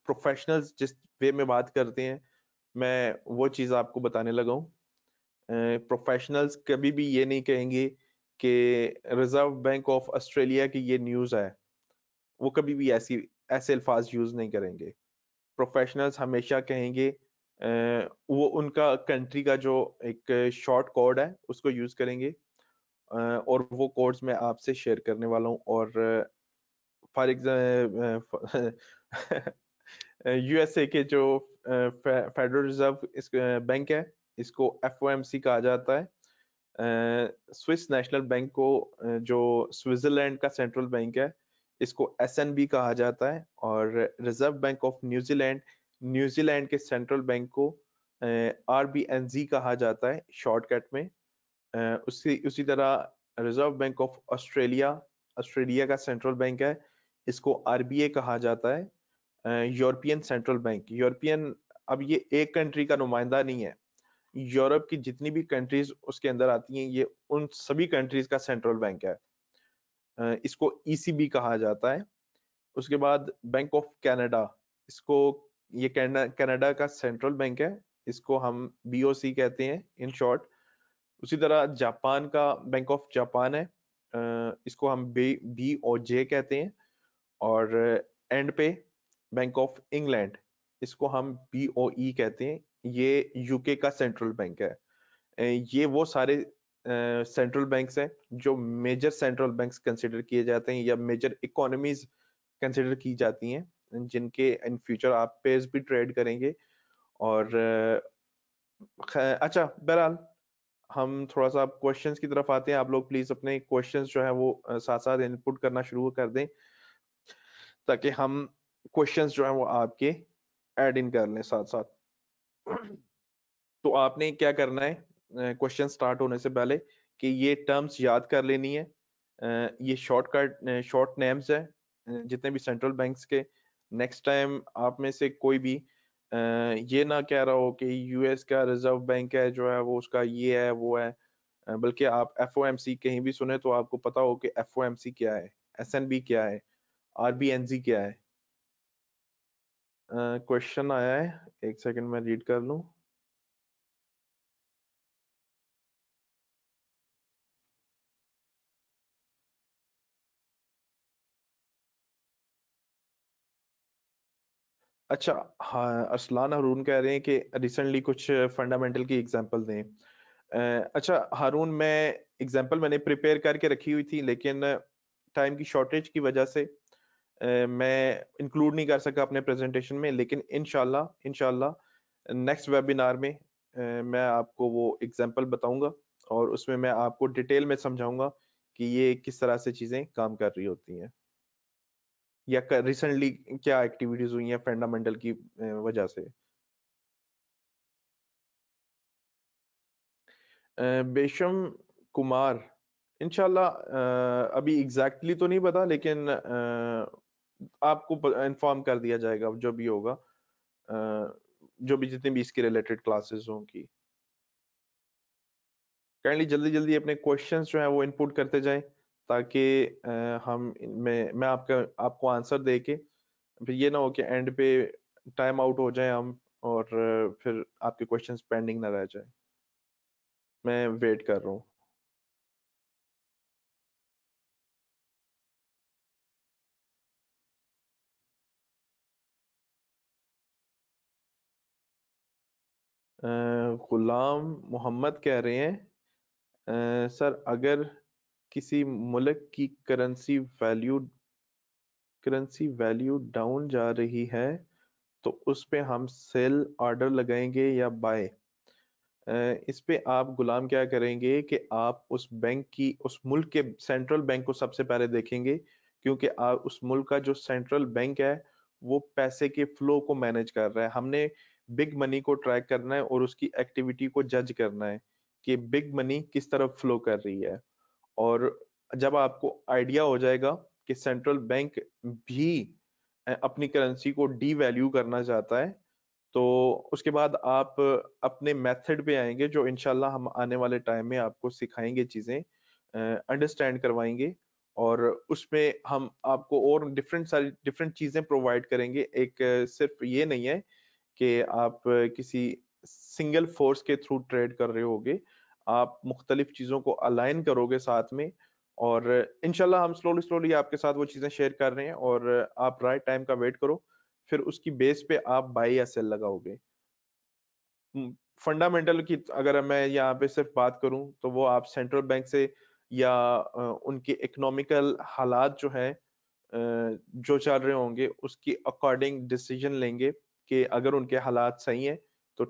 प्रोफेशनल्स uh, जिस वे में बात करते हैं मैं वो चीज़ आपको बताने लगा हूँ प्रोफेशनल्स uh, कभी भी ये नहीं कहेंगे कि रिज़र्व बैंक ऑफ ऑस्ट्रेलिया की ये न्यूज़ है वो कभी भी ऐसी ऐसे अल्फाज यूज़ नहीं करेंगे प्रोफेशनल्स हमेशा कहेंगे वो उनका कंट्री का जो एक शॉर्ट कोड है उसको यूज़ करेंगे और वो कोड्स मैं आपसे शेयर करने वाला हूँ और फॉर एग्जाम यूएसए के जो फेडरल रिजर्व बैंक है इसको एफ कहा जाता है स्विस नेशनल बैंक को जो स्विट्जरलैंड का सेंट्रल बैंक है इसको एस कहा जाता है और reserve bank of New Zealand New Zealand के सेंट्रल बैंक को आर कहा जाता है शॉर्टकट में उसी उसी तरह reserve bank of Australia Australia का सेंट्रल बैंक है इसको आरबीए कहा जाता है यूरोपियन सेंट्रल बैंक यूरोपियन अब ये एक कंट्री का नुमाइंदा नहीं है यूरोप की जितनी भी कंट्रीज उसके अंदर आती हैं ये उन सभी कंट्रीज का सेंट्रल बैंक है इसको ईसीबी e कहा जाता है उसके बाद बैंक ऑफ कनाडा इसको ये कनाडा का सेंट्रल बैंक है इसको हम बीओसी कहते हैं इन शॉर्ट उसी तरह जापान का बैंक ऑफ जापान है इसको हम बी बी और जे कहते हैं और एंड पे बैंक ऑफ इंग्लैंड इसको हम बी ओ ई कहते हैं ये यूके का सेंट्रल बैंक है ये वो सारे सेंट्रल बैंक्स हैं जो मेजर सेंट्रल बैंक्स कंसिडर किए जाते हैं या मेजर इकोनॉमीज कंसिडर की जाती हैं जिनके इन फ्यूचर आप पेयर्स भी ट्रेड करेंगे और अच्छा बहरहाल हम थोड़ा सा क्वेश्चंस की तरफ आते हैं आप लोग प्लीज अपने क्वेश्चंस जो है वो साथ साथ इनपुट करना शुरू कर दें ताकि हम क्वेश्चंस जो है वो आपके एड इन कर लें साथ साथ तो आपने क्या करना है क्वेश्चन स्टार्ट होने से पहले कि ये टर्म्स याद कर लेनी है ये शॉर्टकट शॉर्ट नेम्स है जितने भी सेंट्रल बैंक्स के नेक्स्ट टाइम आप में से कोई भी ये ना कह रहा हो कि यूएस का रिजर्व बैंक है जो है वो उसका ये है वो है बल्कि आप एफ कहीं भी सुने तो आपको पता हो कि एफ क्या है एस क्या है आर क्या है क्वेश्चन uh, आया है एक सेकंड में रीड कर लूं अच्छा हाँ अरसलान हारून कह रहे हैं कि रिसेंटली कुछ फंडामेंटल की एग्जांपल दें अच्छा हारून मैं एग्जांपल मैंने प्रिपेयर करके रखी हुई थी लेकिन टाइम की शॉर्टेज की वजह से मैं इंक्लूड नहीं कर सका अपने प्रेजेंटेशन में लेकिन इनशाला इनशाला नेक्स्ट वेबिनार में मैं आपको वो एग्जाम्पल बताऊंगा और उसमें मैं आपको डिटेल में समझाऊंगा कि ये किस तरह से चीज़ें काम कर रही होती हैं या रिसेंटली क्या एक्टिविटीज हुई हैं फंडामेंटल की वजह से बेशम कुमार इनशाला अभी एग्जैक्टली exactly तो नहीं पता लेकिन आपको इन्फॉर्म कर दिया जाएगा जो भी होगा जो भी जितनी भी इसके रिलेटेड क्लासेस होंगी काइंडली जल्दी जल्दी अपने क्वेश्चंस जो है वो इनपुट करते जाएं ताकि हम मैं मैं आपका आपको आंसर दे के फिर ये ना हो कि एंड पे टाइम आउट हो जाए हम और फिर आपके क्वेश्चन पेंडिंग ना रह जाए मैं वेट कर रहा हूँ गुलाम मोहम्मद कह रहे हैं सर अगर किसी मुल्क की currency value currency value down जा रही है तो उस पर हम सेल ऑर्डर लगाएंगे या बाय इस पे आप गुलाम क्या करेंगे कि आप उस बैंक की उस मुल्क के सेंट्रल बैंक को सबसे पहले देखेंगे क्योंकि आप उस मुल्क का जो सेंट्रल बैंक है वो पैसे के फ्लो को मैनेज कर रहा है हमने बिग मनी को ट्रैक करना है और उसकी एक्टिविटी को जज करना है कि बिग मनी किस तरफ फ्लो कर रही है और जब आपको आइडिया हो जाएगा कि सेंट्रल बैंक भी अपनी करेंसी को डीवैल्यू करना चाहता है तो उसके बाद आप अपने मेथड पे आएंगे जो इनशाला हम आने वाले टाइम में आपको सिखाएंगे चीज़ें अंडरस्टैंड करवाएंगे और उसमें हम आपको और डिफरेंट सारी डिफरेंट चीज़ें प्रोवाइड करेंगे एक सिर्फ ये नहीं है कि आप किसी सिंगल फोर्स के थ्रू ट्रेड कर रहे होगे आप मुख्तलिफ चीज़ों को अलाइन करोगे साथ में और इनशाला हम स्लोली स्लोली आपके साथ वो चीज़ें शेयर कर रहे हैं और आप राइट टाइम का वेट करो फिर उसकी बेस पे आप बाई या सेल लगाओगे फंडामेंटल हम्म, की अगर मैं यहाँ पे सिर्फ बात करूँ तो वो आप सेंट्रल बैंक से या उनके इकोनॉमिकल हालात जो है जो चल रहे होंगे उसकी अकॉर्डिंग डिसीजन लेंगे कि अगर उनके हालात सही हैं तो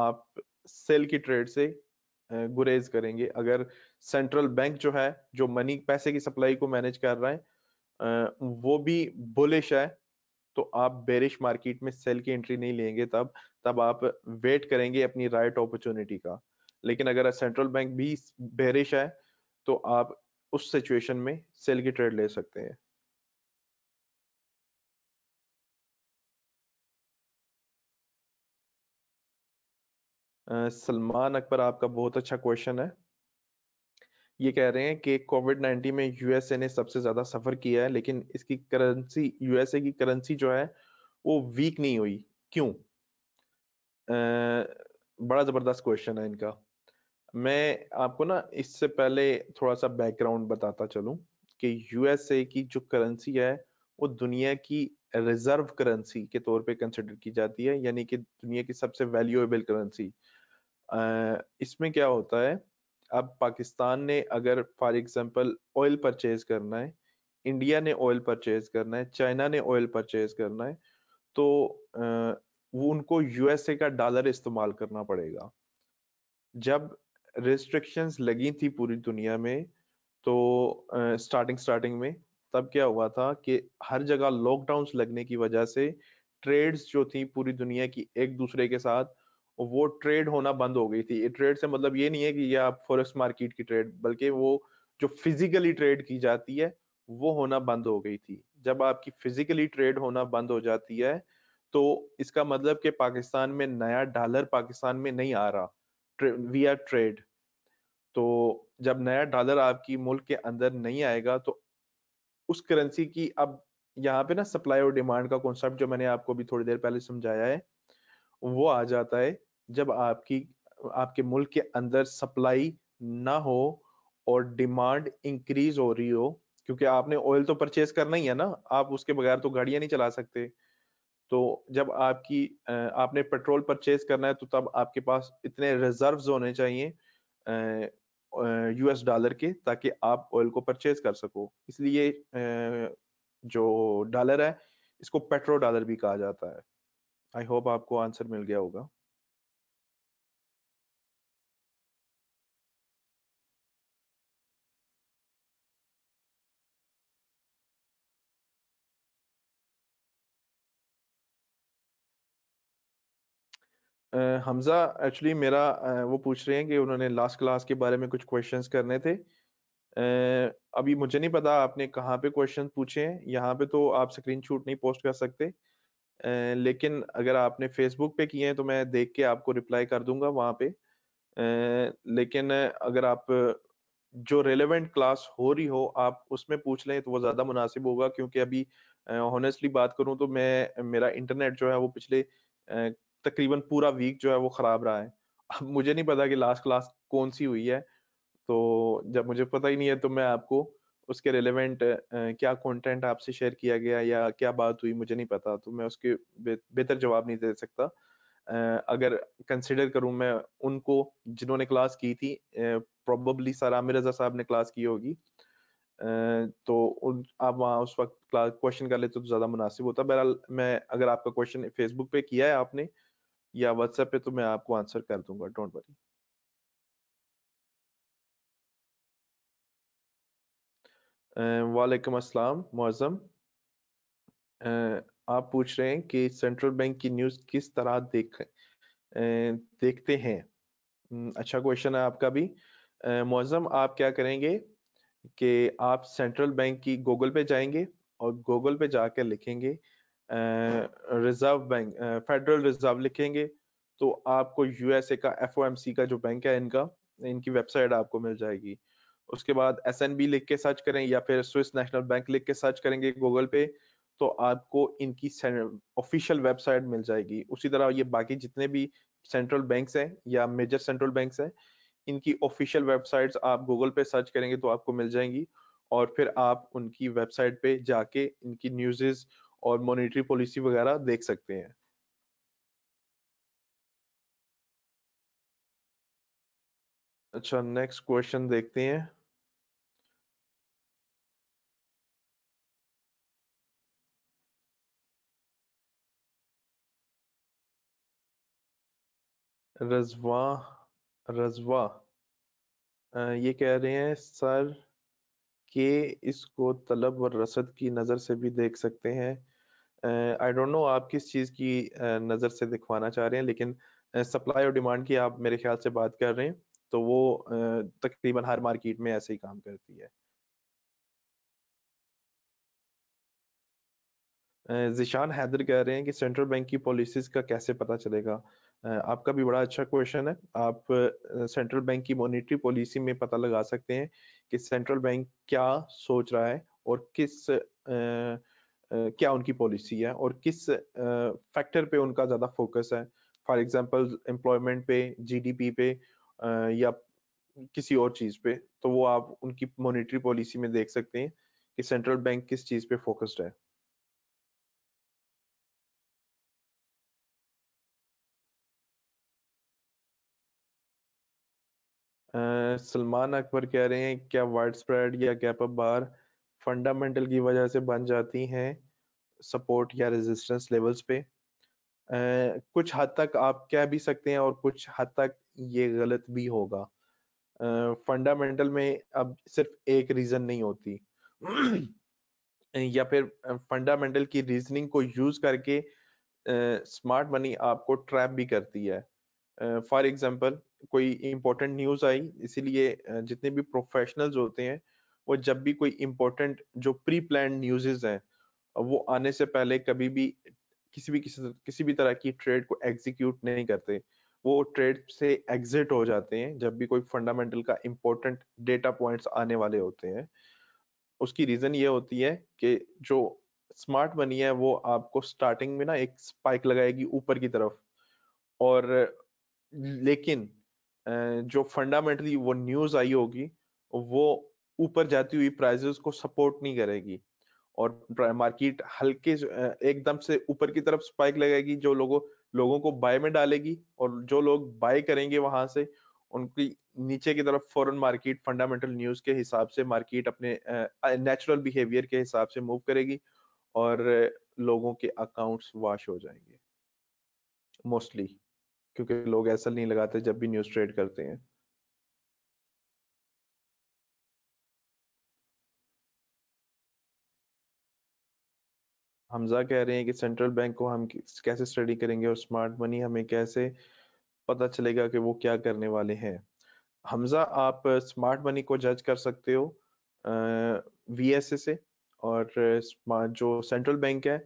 आप सेल की ट्रेड से गुरेज करेंगे अगर सेंट्रल बैंक जो है जो मनी पैसे की सप्लाई को मैनेज कर रहा है वो भी बुलिश है तो आप बेरिश मार्केट में सेल की एंट्री नहीं लेंगे तब तब आप वेट करेंगे अपनी राइट अपॉर्चुनिटी का लेकिन अगर सेंट्रल बैंक भी बेरिश है तो आप उस सिचुएशन में सेल की ट्रेड ले सकते हैं सलमान अकबर आपका बहुत अच्छा क्वेश्चन है ये कह रहे हैं कि कोविड नाइन्टीन में यूएसए ने सबसे ज्यादा सफर किया है लेकिन इसकी करेंसी यूएसए की करेंसी जो है वो वीक नहीं हुई क्यों आ, बड़ा जबरदस्त क्वेश्चन है इनका मैं आपको ना इससे पहले थोड़ा सा बैकग्राउंड बताता चलूं कि यूएसए की जो करेंसी है वो दुनिया की रिजर्व करेंसी के तौर पे कंसिडर की जाती है यानी कि दुनिया की सबसे वैल्यूएबल करेंसी इसमें क्या होता है अब पाकिस्तान ने अगर फॉर एग्जांपल ऑयल परचेज करना है इंडिया ने ऑयल परचेज करना है चाइना ने ऑयल परचेज करना है तो वो उनको यूएसए का डॉलर इस्तेमाल करना पड़ेगा जब रिस्ट्रिक्शंस लगी थी पूरी दुनिया में तो स्टार्टिंग स्टार्टिंग में तब क्या हुआ था कि हर जगह लॉकडाउन लगने की वजह से ट्रेड्स जो थी पूरी दुनिया की एक दूसरे के साथ वो ट्रेड होना बंद हो गई थी ट्रेड से मतलब ये नहीं है कि यह आप फॉरेक्स मार्केट की ट्रेड बल्कि वो जो फिजिकली ट्रेड की जाती है वो होना बंद हो गई थी जब आपकी फिजिकली ट्रेड होना बंद हो जाती है तो इसका मतलब कि पाकिस्तान में नया डॉलर पाकिस्तान में नहीं आ रहा वी आर ट्रेड तो जब नया डॉलर आपकी मुल्क के अंदर नहीं आएगा तो उस करेंसी की अब यहाँ पे ना सप्लाई और डिमांड का कॉन्सेप्ट जो मैंने आपको भी थोड़ी देर पहले समझाया है वो आ जाता है जब आपकी आपके मुल्क के अंदर सप्लाई ना हो और डिमांड इंक्रीज हो रही हो क्योंकि आपने ऑयल तो परचेज करना ही है ना आप उसके बगैर तो गाड़ियां नहीं चला सकते तो जब आपकी आपने पेट्रोल परचेज करना है तो तब आपके पास इतने रिजर्व होने चाहिए यूएस डॉलर के ताकि आप ऑयल को परचेज कर सको इसलिए जो डॉलर है इसको पेट्रो डॉलर भी कहा जाता है आई होप आपको आंसर मिल गया होगा हमज़ा एक्चुअली मेरा वो पूछ रहे हैं कि उन्होंने लास्ट क्लास के बारे में कुछ क्वेश्चंस करने थे अभी मुझे नहीं पता आपने कहाँ पे क्वेश्चन पूछे हैं यहाँ पे तो आप स्क्रीन शूट नहीं पोस्ट कर सकते लेकिन अगर आपने फेसबुक पे किए हैं तो मैं देख के आपको रिप्लाई कर दूंगा वहाँ पे लेकिन अगर आप जो रेलेवेंट क्लास हो रही हो आप उसमें पूछ लें तो वो ज़्यादा मुनासिब होगा क्योंकि अभी ऑनेस्टली बात करूँ तो मैं मेरा इंटरनेट जो है वो पिछले तकरीबन पूरा वीक जो है वो खराब रहा है अब मुझे नहीं पता कि लास्ट क्लास कौन सी हुई है तो जब मुझे पता ही नहीं है तो मैं आपको उसके रिलेवेंट क्या कंटेंट आपसे शेयर किया गया या क्या बात हुई मुझे नहीं पता तो मैं उसके बेहतर जवाब नहीं दे सकता अगर कंसिडर करूं मैं उनको जिन्होंने क्लास की थी प्रोबेबली सर आमिर रजा साहब ने क्लास की होगी तो उन आप वहाँ उस वक्त क्वेश्चन कर लेते तो ज़्यादा मुनासिब होता बहरहाल मैं अगर आपका क्वेश्चन फेसबुक पे किया है आपने या व्हाट्सएप पे तो मैं आपको आंसर कर दूंगा डोंट वरी वालेकुम अस्सलाम मुअज्जम आप पूछ रहे हैं कि सेंट्रल बैंक की न्यूज़ किस तरह देख देखते हैं अच्छा क्वेश्चन है आपका भी मुअज्जम आप क्या करेंगे कि आप सेंट्रल बैंक की गूगल पे जाएंगे और गूगल पे जाकर लिखेंगे रिजर्व बैंक फेडरल रिजर्व लिखेंगे तो आपको यूएसए का एफ का जो बैंक है इनका इनकी वेबसाइट आपको मिल जाएगी उसके बाद एस लिख के सर्च करें या फिर स्विस नेशनल बैंक लिख के सर्च करेंगे गूगल पे तो आपको इनकी ऑफिशियल वेबसाइट मिल जाएगी उसी तरह ये बाकी जितने भी सेंट्रल बैंक्स हैं या मेजर सेंट्रल बैंक्स हैं इनकी ऑफिशियल वेबसाइट्स आप गूगल पे सर्च करेंगे तो आपको मिल जाएंगी और फिर आप उनकी वेबसाइट पे जाके इनकी न्यूज़ और मॉनेटरी पॉलिसी वगैरह देख सकते हैं अच्छा नेक्स्ट क्वेश्चन देखते हैं रजवा रजवा ये कह रहे हैं सर के इसको तलब और रसद की नज़र से भी देख सकते हैं आई डोंट नो आप किस चीज़ की नज़र से दिखवाना चाह रहे हैं लेकिन सप्लाई और डिमांड की आप मेरे ख्याल से बात कर रहे हैं तो वो तकरीबन हर मार्केट में ऐसे ही काम करती है जिशान हैदर कह रहे हैं कि सेंट्रल बैंक की पॉलिसीज का कैसे पता चलेगा आपका भी बड़ा अच्छा क्वेश्चन है आप सेंट्रल बैंक की मॉनेटरी पॉलिसी में पता लगा सकते हैं कि सेंट्रल बैंक क्या सोच रहा है और किस आ, क्या उनकी पॉलिसी है और किस फैक्टर पे उनका ज्यादा फोकस है फॉर एग्जाम्पल एम्प्लॉयमेंट पे जीडीपी पे या किसी और चीज पे तो वो आप उनकी मॉनेटरी पॉलिसी में देख सकते हैं कि सेंट्रल बैंक किस चीज पे फोकस्ड है सलमान अकबर कह रहे हैं क्या वाइड स्प्रेड या गैप अप बार फंडामेंटल की वजह से बन जाती हैं सपोर्ट या रेजिस्टेंस लेवल्स पे Uh, कुछ हद तक आप कह भी सकते हैं और कुछ हद तक ये गलत भी होगा फंडामेंटल में अब सिर्फ एक रीजन नहीं होती या फिर फंडामेंटल की रीजनिंग को यूज करके स्मार्ट मनी आपको ट्रैप भी करती है फॉर एग्जांपल कोई इम्पोर्टेंट न्यूज आई इसीलिए जितने भी प्रोफेशनल्स होते हैं वो जब भी कोई इम्पोर्टेंट जो प्री प्लान न्यूजेज हैं वो आने से पहले कभी भी किसी भी किसी किसी भी तरह की ट्रेड को एग्जीक्यूट नहीं करते वो ट्रेड से एग्जिट हो जाते हैं जब भी कोई फंडामेंटल का इम्पोर्टेंट डेटा पॉइंट्स आने वाले होते हैं उसकी रीजन ये होती है कि जो स्मार्ट मनी है वो आपको स्टार्टिंग में ना एक स्पाइक लगाएगी ऊपर की तरफ और लेकिन जो फंडामेंटली वो न्यूज आई होगी वो ऊपर जाती हुई प्राइजेस को सपोर्ट नहीं करेगी और मार्केट हल्के एकदम से ऊपर की तरफ स्पाइक लगाएगी जो लोगों लोगों को बाय में डालेगी और जो लोग बाय करेंगे वहां से उनकी नीचे की तरफ फॉरेन मार्केट फंडामेंटल न्यूज के हिसाब से मार्केट अपने नेचुरल बिहेवियर के हिसाब से मूव करेगी और लोगों के अकाउंट्स वॉश हो जाएंगे मोस्टली क्योंकि लोग ऐसा नहीं लगाते जब भी न्यूज ट्रेड करते हैं हमजा कह रहे हैं कि सेंट्रल बैंक को हम कैसे स्टडी करेंगे और स्मार्ट मनी हमें कैसे पता चलेगा कि वो क्या करने वाले हैं हमजा आप स्मार्ट मनी को जज कर सकते हो वी एस ए से और जो सेंट्रल बैंक है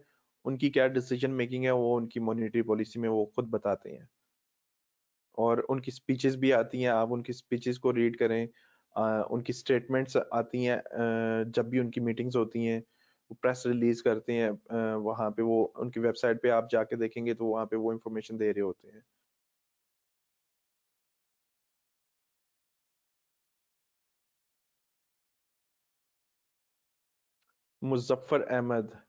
उनकी क्या डिसीजन मेकिंग है वो उनकी मॉनेटरी पॉलिसी में वो खुद बताते हैं और उनकी स्पीचेस भी आती हैं आप उनकी स्पीचेस को रीड करें आ, उनकी स्टेटमेंट्स आती हैं जब भी उनकी मीटिंग्स होती हैं प्रेस रिलीज करते हैं वहाँ पे वो उनकी वेबसाइट पे आप जाके देखेंगे तो वहाँ पे वो इंफॉर्मेशन दे रहे होते हैं मुजफ्फर अहमद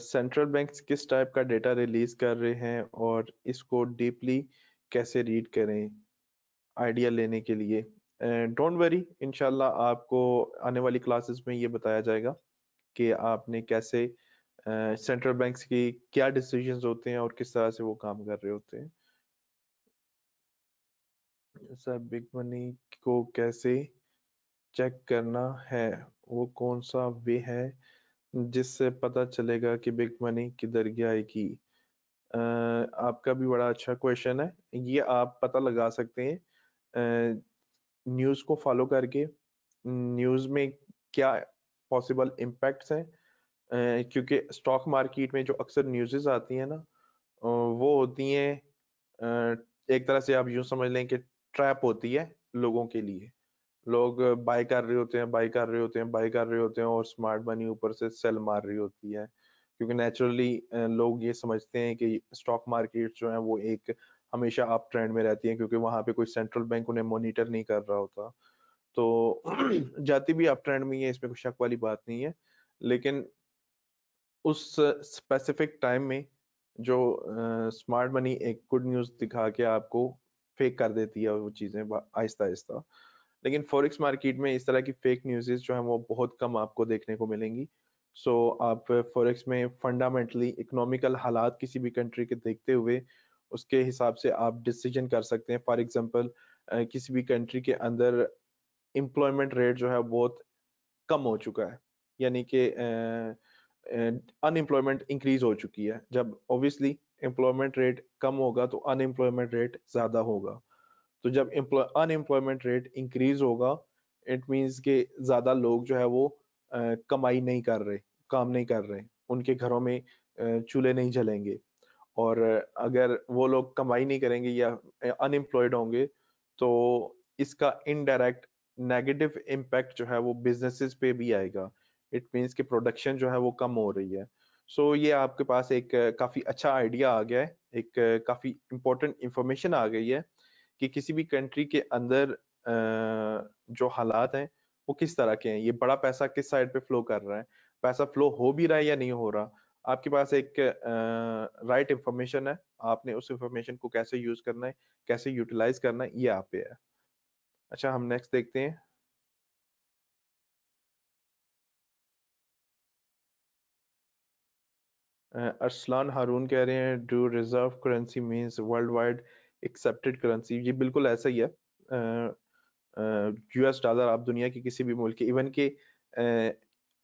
सेंट्रल बैंक किस टाइप का डेटा रिलीज कर रहे हैं और इसको डीपली कैसे रीड करें आइडिया लेने के लिए डोंट वरी इनशाला आपको आने वाली क्लासेस में ये बताया जाएगा कि आपने कैसे सेंट्रल बैंक्स की क्या डिसीजंस होते हैं और किस तरह से वो काम कर रहे होते हैं सर बिग मनी को कैसे चेक करना है वो कौन सा वे है जिससे पता चलेगा कि बिग मनी किधर गया आएगी आपका भी बड़ा अच्छा क्वेश्चन है ये आप पता लगा सकते हैं न्यूज़ को फॉलो करके न्यूज़ में क्या पॉसिबल इम्पैक्ट्स हैं क्योंकि स्टॉक मार्केट में जो अक्सर न्यूज़ आती हैं ना वो होती हैं एक तरह से आप यूँ समझ लें कि ट्रैप होती है लोगों के लिए लोग बाय कर रहे होते हैं बाय कर रहे होते हैं बाय कर रहे होते हैं और स्मार्ट मनी ऊपर से सेल मार रही होती है क्योंकि नेचुरली लोग ये समझते हैं कि स्टॉक मार्केट जो है वो एक हमेशा अप ट्रेंड में रहती है क्योंकि वहां पे कोई सेंट्रल बैंक उन्हें मॉनिटर नहीं कर रहा होता तो जाती भी अप ट्रेंड में ही है इसमें कोई शक वाली बात नहीं है लेकिन उस स्पेसिफिक टाइम में जो स्मार्ट मनी एक गुड न्यूज दिखा के आपको फेक कर देती है वो चीजें आहिस्ता आहिस्ता लेकिन फॉरेक्स मार्केट में इस तरह की फेक न्यूजेस जो है वो बहुत कम आपको देखने को मिलेंगी सो so, आप फॉरेक्स में फंडामेंटली इकोनॉमिकल हालात किसी भी कंट्री के देखते हुए उसके हिसाब से आप डिसीजन कर सकते हैं फॉर एग्जांपल किसी भी कंट्री के अंदर एम्प्लॉयमेंट रेट जो है बहुत कम हो चुका है यानी कि अनएम्प्लॉयमेंट इंक्रीज हो चुकी है जब ऑब्वियसली एम्प्लॉयमेंट रेट कम होगा तो अनएम्प्लॉयमेंट रेट ज़्यादा होगा तो जब अनएम्प्लॉयमेंट रेट इंक्रीज होगा इट मीन्स के ज़्यादा लोग जो है वो आ, कमाई नहीं कर रहे काम नहीं कर रहे उनके घरों में चूल्हे नहीं जलेंगे और अगर वो लोग कमाई नहीं करेंगे या अनएम्प्लॉयड होंगे तो इसका इनडायरेक्ट नेगेटिव इम्पैक्ट जो है वो बिजनेसेस पे भी आएगा इट मीन्स कि प्रोडक्शन जो है वो कम हो रही है सो so, ये आपके पास एक काफ़ी अच्छा आइडिया आ गया है एक काफ़ी इम्पोर्टेंट इंफॉर्मेशन आ गई है कि किसी भी कंट्री के अंदर जो हालात हैं वो किस तरह के हैं ये बड़ा पैसा किस साइड पे फ्लो कर रहा है पैसा फ्लो हो भी रहा है या नहीं हो रहा आपके पास एक राइट इंफॉर्मेशन है आपने उस इंफॉर्मेशन को कैसे यूज करना है कैसे यूटिलाइज करना है ये आप पे है अच्छा हम नेक्स्ट देखते हैं अरसलान हारून कह रहे हैं do reserve currency means world wide accepted currency ये बिल्कुल ऐसा ही है यूएस डॉलर आप दुनिया के किसी भी मुल्क के इवन के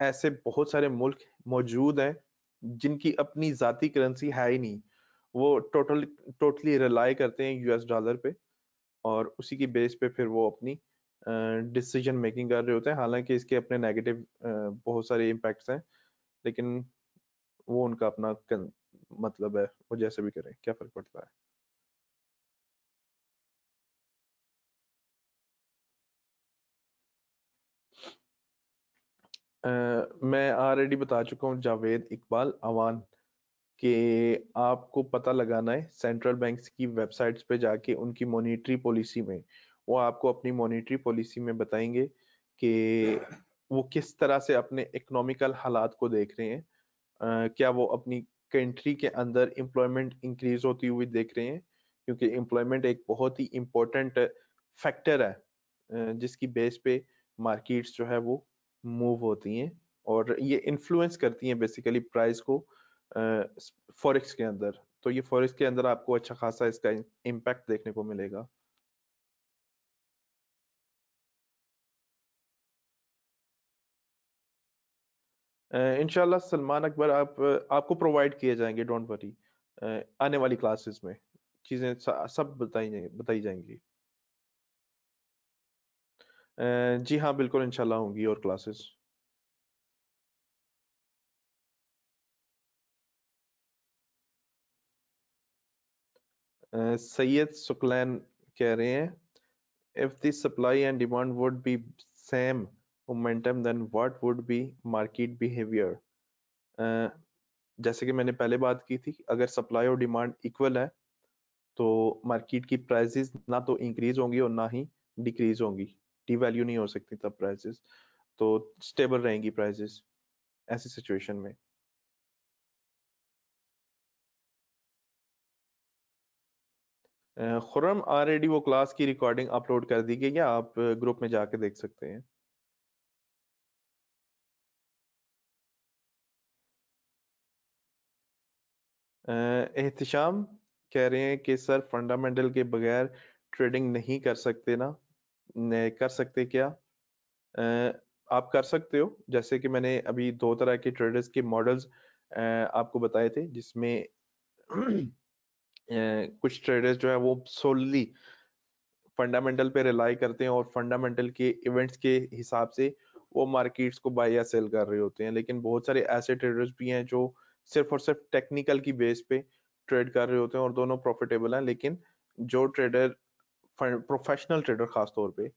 ऐसे बहुत सारे मुल्क मौजूद हैं जिनकी अपनी ज़ाती करेंसी है ही नहीं वो टोटल टोटली रिलाई करते हैं यूएस डॉलर पे और उसी की बेस पे फिर वो अपनी डिसीजन मेकिंग कर रहे होते हैं हालांकि इसके अपने नेगेटिव बहुत सारे इम्पैक्ट्स हैं लेकिन वो उनका अपना मतलब है वो जैसे भी करें क्या फर्क पड़ता है Uh, मैं ऑलरेडी बता चुका हूँ जावेद इकबाल अवान कि आपको पता लगाना है सेंट्रल बैंक की वेबसाइट्स पे जाके उनकी मोनिट्री पॉलिसी में वो आपको अपनी मोनिट्री पॉलिसी में बताएंगे कि वो किस तरह से अपने इकोनॉमिकल हालात को देख रहे हैं क्या वो अपनी कंट्री के अंदर एम्प्लॉयमेंट इंक्रीज होती हुई देख रहे हैं क्योंकि एम्प्लॉयमेंट एक बहुत ही इम्पोर्टेंट फैक्टर है जिसकी बेस पे मार्केट्स जो है वो मूव होती हैं और ये इन्फ्लुएंस करती हैं बेसिकली प्राइस को फॉरेक्स के अंदर तो ये फॉरेक्स के अंदर आपको अच्छा खासा इसका इम्पैक्ट देखने को मिलेगा इनशाला सलमान अकबर आप आपको प्रोवाइड किए जाएंगे डोंट वरी आने वाली क्लासेस में चीज़ें सब बताई जाएंगी बताई जाएंगी जी हाँ बिल्कुल इनशाला होंगी और क्लासेस सैयद सुकलैन कह रहे हैं if the supply and demand would be same momentum then what would be market behaviour जैसे कि मैंने पहले बात की थी अगर सप्लाई और डिमांड इक्वल है तो मार्केट की प्राइसेस ना तो इंक्रीज होंगी और ना ही डिक्रीज होंगी डी वैल्यू नहीं हो सकती तब प्राइसेस तो स्टेबल रहेंगी प्राइसेस ऐसी सिचुएशन में खुर्रम ऑलरेडी वो क्लास की रिकॉर्डिंग अपलोड कर दी गई है आप ग्रुप uh, में जाके देख सकते हैं एहतशाम कह रहे हैं कि सर फंडामेंटल के बगैर ट्रेडिंग नहीं कर सकते ना कर सकते क्या आप कर सकते हो जैसे कि मैंने अभी दो तरह के ट्रेडर्स के मॉडल्स आपको बताए थे जिसमें कुछ ट्रेडर्स जो है वो सोलली फंडामेंटल पे रिलाई करते हैं और फंडामेंटल के इवेंट्स के हिसाब से वो मार्केट्स को बाय या सेल कर रहे होते हैं लेकिन बहुत सारे ऐसे ट्रेडर्स भी हैं जो सिर्फ और सिर्फ टेक्निकल की बेस पे ट्रेड कर रहे होते हैं और दोनों प्रॉफिटेबल हैं लेकिन जो ट्रेडर प्रोफेशनल ट्रेडर खास तौर पे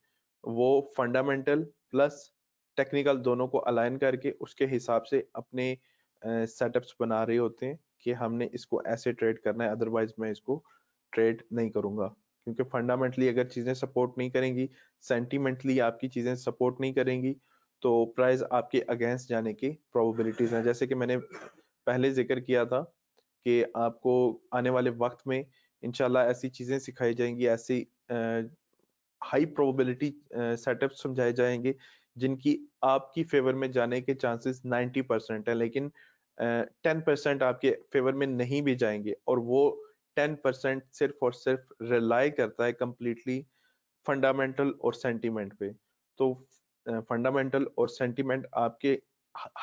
वो फंडामेंटल प्लस टेक्निकल दोनों को अलाइन करके उसके हिसाब से अपने सेटअप्स बना रहे होते हैं कि हमने इसको ऐसे ट्रेड करना है अदरवाइज मैं इसको ट्रेड नहीं करूंगा क्योंकि फंडामेंटली अगर चीजें सपोर्ट नहीं करेंगी सेंटिमेंटली आपकी चीजें सपोर्ट नहीं करेंगी तो प्राइस आपके अगेंस्ट जाने की प्रोबेबिलिटीज हैं जैसे कि मैंने पहले जिक्र किया था कि आपको आने वाले वक्त में इनशाला ऐसी चीजें सिखाई जाएंगी ऐसी हाई प्रोबेबिलिटी सेटअप समझाए जाएंगे जिनकी आपकी फेवर में जाने के चांसेस 90 परसेंट है लेकिन टेन परसेंट आपके फेवर में नहीं भी जाएंगे और वो टेन परसेंट सिर्फ और सिर्फ रिलाई करता है कम्प्लीटली फंडामेंटल और सेंटीमेंट पे तो फंडामेंटल और सेंटीमेंट आपके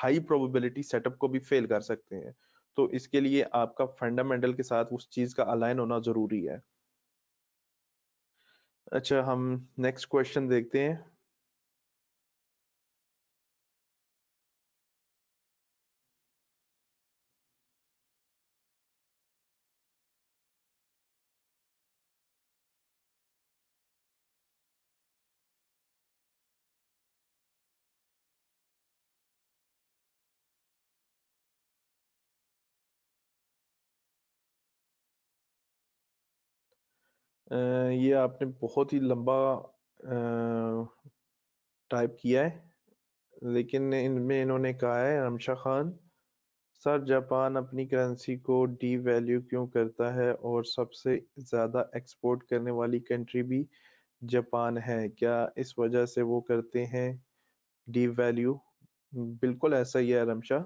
हाई प्रोबेबिलिटी सेटअप को भी फेल कर सकते हैं तो इसके लिए आपका फंडामेंटल के साथ उस चीज का अलाइन होना जरूरी है अच्छा हम नेक्स्ट क्वेश्चन देखते हैं ये आपने बहुत ही लंबा टाइप किया है लेकिन इनमें इन्होंने कहा है रमशा खान सर जापान अपनी करेंसी को डी वैल्यू क्यों करता है और सबसे ज़्यादा एक्सपोर्ट करने वाली कंट्री भी जापान है क्या इस वजह से वो करते हैं डी वैल्यू बिल्कुल ऐसा ही है रमशा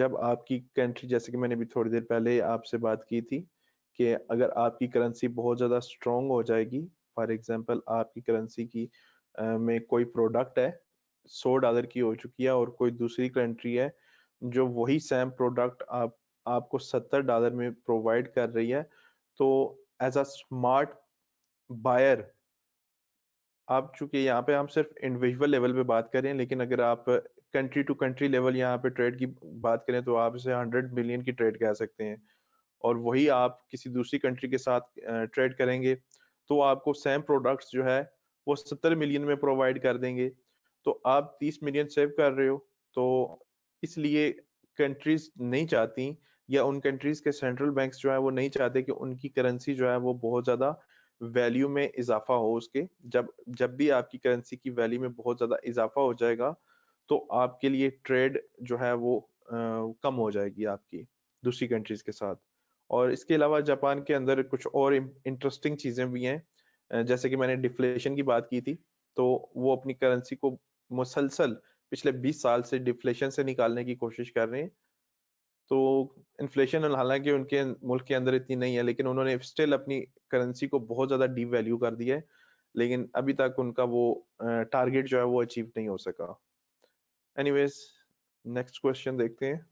जब आपकी कंट्री जैसे कि मैंने भी थोड़ी देर पहले आपसे बात की थी कि अगर आपकी करेंसी बहुत ज़्यादा स्ट्रॉन्ग हो जाएगी फॉर एग्जांपल आपकी करेंसी की आ, में कोई प्रोडक्ट है सौ डॉलर की हो चुकी है और कोई दूसरी कंट्री है जो वही सेम प्रोडक्ट आप आपको सत्तर डॉलर में प्रोवाइड कर रही है तो एज अ स्मार्ट बायर आप चूंकि यहाँ पे हम सिर्फ इंडिविजुअल लेवल पे बात करें लेकिन अगर आप कंट्री टू कंट्री लेवल यहाँ पे ट्रेड की बात करें तो आप इसे हंड्रेड मिलियन की ट्रेड कह सकते हैं और वही आप किसी दूसरी कंट्री के साथ ट्रेड करेंगे तो आपको सेम प्रोडक्ट्स जो है वो सत्तर मिलियन में प्रोवाइड कर देंगे तो आप तीस मिलियन सेव कर रहे हो तो इसलिए कंट्रीज नहीं चाहती या उन कंट्रीज के सेंट्रल बैंक जो है वो नहीं चाहते कि उनकी करेंसी जो है वो बहुत ज़्यादा वैल्यू में इजाफा हो उसके जब जब भी आपकी करेंसी की वैल्यू में बहुत ज़्यादा इजाफा हो जाएगा तो आपके लिए ट्रेड जो है वो आ, कम हो जाएगी आपकी दूसरी कंट्रीज के साथ और इसके अलावा जापान के अंदर कुछ और इंटरेस्टिंग चीज़ें भी हैं जैसे कि मैंने डिफ्लेशन की बात की थी तो वो अपनी करेंसी को मुसलसल पिछले 20 साल से डिफ्लेशन से निकालने की कोशिश कर रहे हैं तो इन्फ्लेशन हालांकि उनके अं, मुल्क के अंदर इतनी नहीं है लेकिन उन्होंने स्टिल अपनी करेंसी को बहुत ज़्यादा वैल्यू कर दिया है लेकिन अभी तक उनका वो टारगेट जो है वो अचीव नहीं हो सका एनीवेज नेक्स्ट क्वेश्चन देखते हैं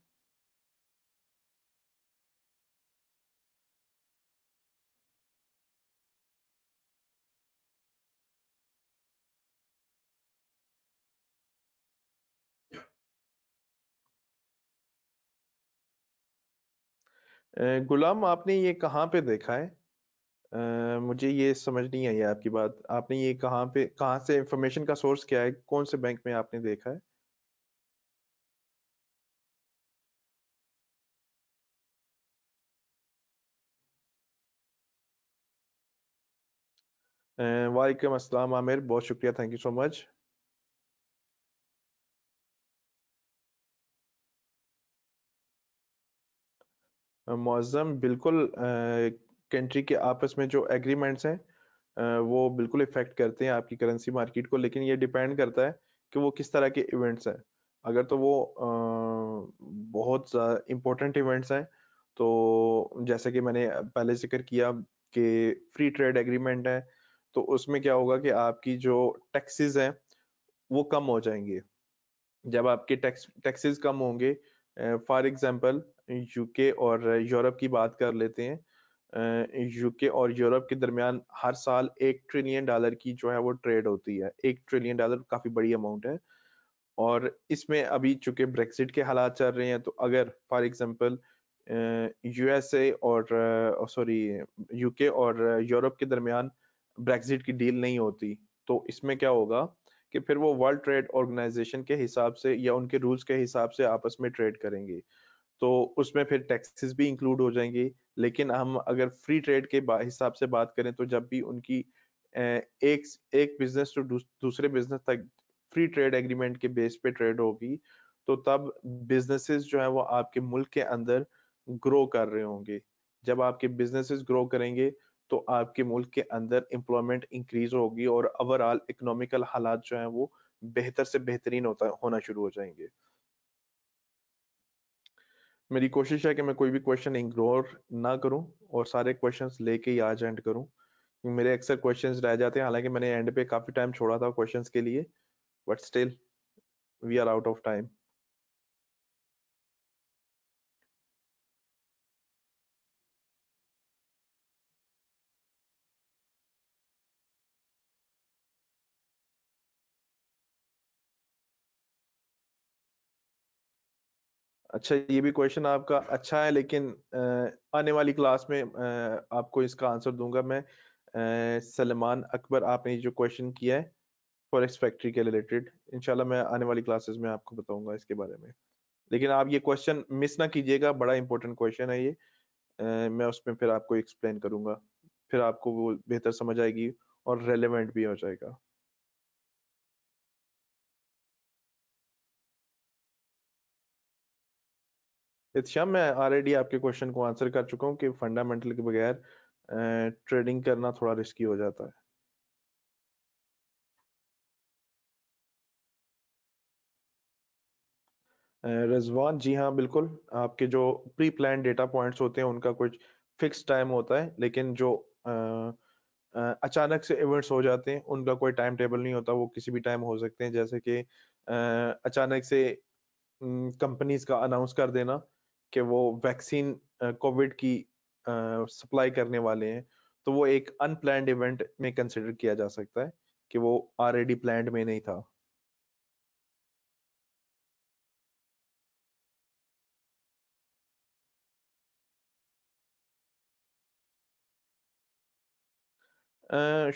गुलाम आपने ये कहाँ पे देखा है आ, मुझे ये समझ नहीं आई आपकी बात आपने ये कहाँ पे कहाँ से इंफॉर्मेशन का सोर्स क्या है कौन से बैंक में आपने देखा है वालेकुम असलम आमिर बहुत शुक्रिया thank you so much Muazzam बिल्कुल कंट्री के आपस में जो एग्रीमेंट्स हैं वो बिल्कुल इफ़ेक्ट करते हैं आपकी करेंसी मार्केट को लेकिन ये डिपेंड करता है कि वो किस तरह के इवेंट्स हैं अगर तो वो बहुत इम्पोर्टेंट इवेंट्स हैं तो जैसे कि मैंने पहले जिक्र किया कि फ्री ट्रेड एग्रीमेंट है तो उसमें क्या होगा कि आपकी जो टैक्सेस हैं वो कम हो जाएंगे जब आपके टैक्स टैक्सेस कम होंगे फॉर एग्जांपल यूके और यूरोप की बात कर लेते हैं यूके और यूरोप के दरमियान हर साल एक ट्रिलियन डॉलर की जो है वो ट्रेड होती है एक ट्रिलियन डॉलर काफ़ी बड़ी अमाउंट है और इसमें अभी चूंकि ब्रेक्सिट के हालात चल रहे हैं तो अगर फॉर एग्जांपल यूएसए और सॉरी यूके और यूरोप के दरमियान ब्रेक्सिट की डील नहीं होती तो इसमें क्या होगा कि फिर वो वर्ल्ड ट्रेड ऑर्गेनाइजेशन के हिसाब से या उनके रूल्स के हिसाब से आपस में ट्रेड करेंगे तो उसमें फिर टैक्सेस भी इंक्लूड हो जाएंगे लेकिन हम अगर फ्री ट्रेड के हिसाब से बात करें तो जब भी उनकी एक एक बिजनेस टू तो दूसरे बिजनेस तक फ्री ट्रेड एग्रीमेंट के बेस पे ट्रेड होगी तो तब बिजनेसेस जो है वो आपके मुल्क के अंदर ग्रो कर रहे होंगे जब आपके बिजनेसेस ग्रो करेंगे तो आपके मुल्क के अंदर एम्प्लॉयमेंट इंक्रीज होगी और ओवरऑल इकोनॉमिकल हालात जो है वो बेहतर से बेहतरीन होता होना शुरू हो जाएंगे मेरी कोशिश है कि मैं कोई भी क्वेश्चन इग्नोर ना करूं और सारे क्वेश्चंस लेके ही आज एंड करूं मेरे अक्सर क्वेश्चंस रह जाते हैं हालांकि मैंने एंड पे काफी टाइम छोड़ा था क्वेश्चंस के लिए but still we are out of time अच्छा ये भी क्वेश्चन आपका अच्छा है लेकिन आने वाली क्लास में आपको इसका आंसर दूंगा मैं सलमान अकबर आपने जो क्वेश्चन किया है फॉरेक्स फैक्ट्री के रिलेटेड इंशाल्लाह मैं आने वाली क्लासेस में आपको बताऊंगा इसके बारे में लेकिन आप ये क्वेश्चन मिस ना कीजिएगा बड़ा इंपॉर्टेंट क्वेश्चन है ये मैं उसमें फिर आपको एक्सप्लेन करूंगा फिर आपको वो बेहतर समझ आएगी और रेलिवेंट भी हो जाएगा इत्याम मैं ऑलरेडी आपके क्वेश्चन को आंसर कर चुका हूँ कि फंडामेंटल के बगैर ट्रेडिंग करना थोड़ा रिस्की हो जाता है रजवान जी हाँ बिल्कुल आपके जो प्री प्लान डेटा पॉइंट्स होते हैं उनका कुछ फिक्स टाइम होता है लेकिन जो आ, आ, अचानक से इवेंट्स हो जाते हैं उनका कोई टाइम टेबल नहीं होता वो किसी भी टाइम हो सकते हैं जैसे कि अचानक से कंपनीज का अनाउंस कर देना कि वो वैक्सीन कोविड की सप्लाई करने वाले हैं तो वो एक अनप्लैंड इवेंट में कंसिडर किया जा सकता है कि वो ऑलरेडी प्लान में नहीं था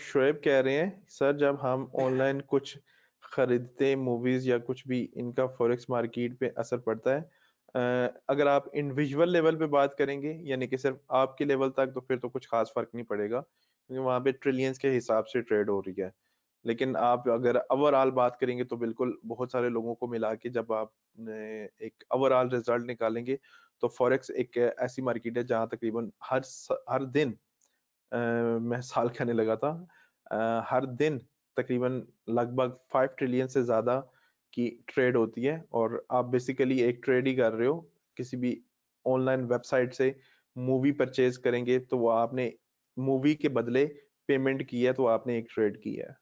शुएब कह रहे हैं सर जब हम ऑनलाइन कुछ खरीदते मूवीज या कुछ भी इनका फॉरेक्स मार्केट पे असर पड़ता है अगर आप इंडिविजुअल लेवल पे बात करेंगे यानी कि सिर्फ आपके लेवल तक तो फिर तो कुछ खास फर्क नहीं पड़ेगा क्योंकि वहां पे ट्रिलियंस के हिसाब से ट्रेड हो रही है लेकिन आप अगर ओवरऑल बात करेंगे तो बिल्कुल बहुत सारे लोगों को मिला के जब आप एक ओवरऑल रिजल्ट निकालेंगे तो फॉरेक्स एक ऐसी मार्केट है जहां तकरीबन हर हर दिन आ, मैं साल कहने लगा था आ, हर दिन तकरीबन लगभग फाइव ट्रिलियन से ज्यादा की ट्रेड होती है और आप बेसिकली एक ट्रेड ही कर रहे हो किसी भी ऑनलाइन वेबसाइट से मूवी परचेज करेंगे तो वो आपने मूवी के बदले पेमेंट की है तो आपने एक ट्रेड किया है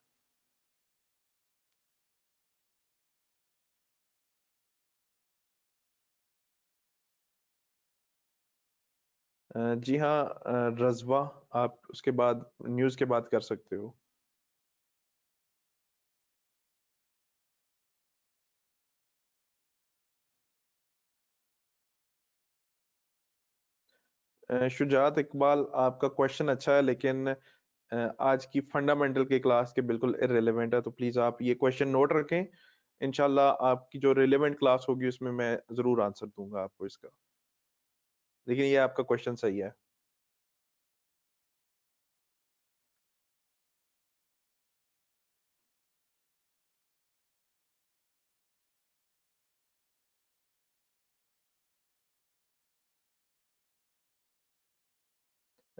जी हाँ रजवा आप उसके बाद न्यूज़ के बाद कर सकते हो शुजात इकबाल आपका क्वेश्चन अच्छा है लेकिन आज की फंडामेंटल के क्लास के बिल्कुल इरेलीवेंट है तो प्लीज आप ये क्वेश्चन नोट रखें इनशाला आपकी जो रिलेवेंट क्लास होगी उसमें मैं जरूर आंसर दूंगा आपको इसका लेकिन ये आपका क्वेश्चन सही है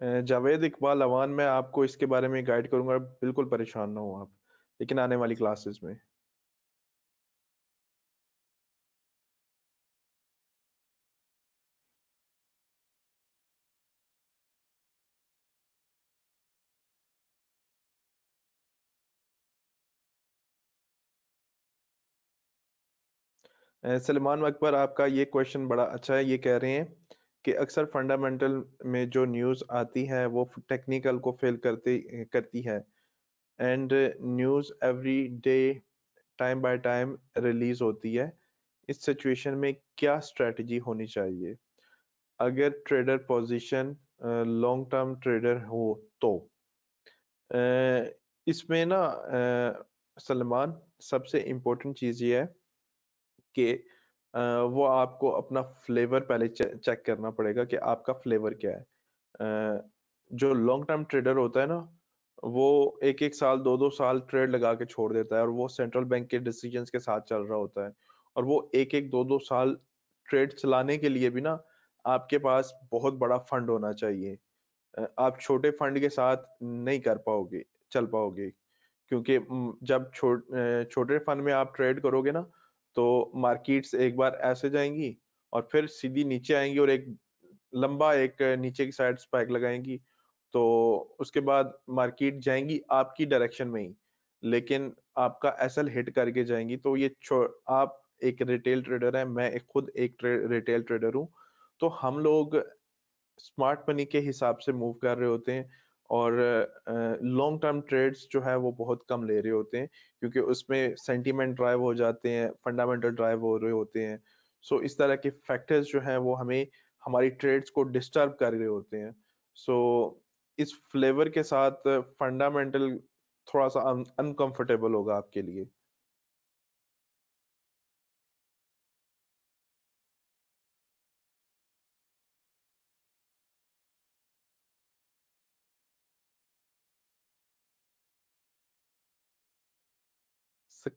जावेद इकबाल अवान मैं आपको इसके बारे में गाइड करूंगा बिल्कुल परेशान ना हो आप लेकिन आने वाली क्लासेस में सलमान अकबर आपका ये क्वेश्चन बड़ा अच्छा है ये कह रहे हैं कि अक्सर फंडामेंटल में जो न्यूज़ आती है वो टेक्निकल को फेल करते करती है and news every day time by time release होती है इस सिचुएशन में क्या स्ट्रेटजी होनी चाहिए अगर trader position long term trader हो तो इसमें ना सलमान सबसे इम्पोर्टेंट चीज़ ये है कि वो आपको अपना फ्लेवर पहले चेक करना पड़ेगा कि आपका फ्लेवर क्या है जो लॉन्ग टर्म ट्रेडर होता है ना वो एक एक साल दो दो साल ट्रेड लगा के छोड़ देता है और वो सेंट्रल बैंक के डिसीजन के साथ चल रहा होता है और वो एक एक दो दो साल ट्रेड चलाने के लिए भी ना आपके पास बहुत बड़ा फंड होना चाहिए आप छोटे फंड के साथ नहीं कर पाओगे चल पाओगे क्योंकि जब छो, छोटे फंड में आप ट्रेड करोगे ना तो मार्केट्स एक बार ऐसे जाएंगी और फिर सीधी नीचे आएंगी और एक लंबा एक नीचे की साइड स्पाइक लगाएंगी तो उसके बाद मार्केट जाएंगी आपकी डायरेक्शन में ही लेकिन आपका एसएल हिट करके जाएंगी तो ये आप एक रिटेल ट्रेडर है मैं एक खुद एक ट्रे, रिटेल ट्रेडर हूँ तो हम लोग स्मार्ट मनी के हिसाब से मूव कर रहे होते हैं और लॉन्ग टर्म ट्रेड्स जो है वो बहुत कम ले रहे होते हैं क्योंकि उसमें सेंटीमेंट ड्राइव हो जाते हैं फंडामेंटल ड्राइव हो रहे होते हैं सो so, इस तरह के फैक्टर्स जो हैं वो हमें हमारी ट्रेड्स को डिस्टर्ब कर रहे होते हैं सो so, इस फ्लेवर के साथ फंडामेंटल थोड़ा सा अनकंफर्टेबल होगा आपके लिए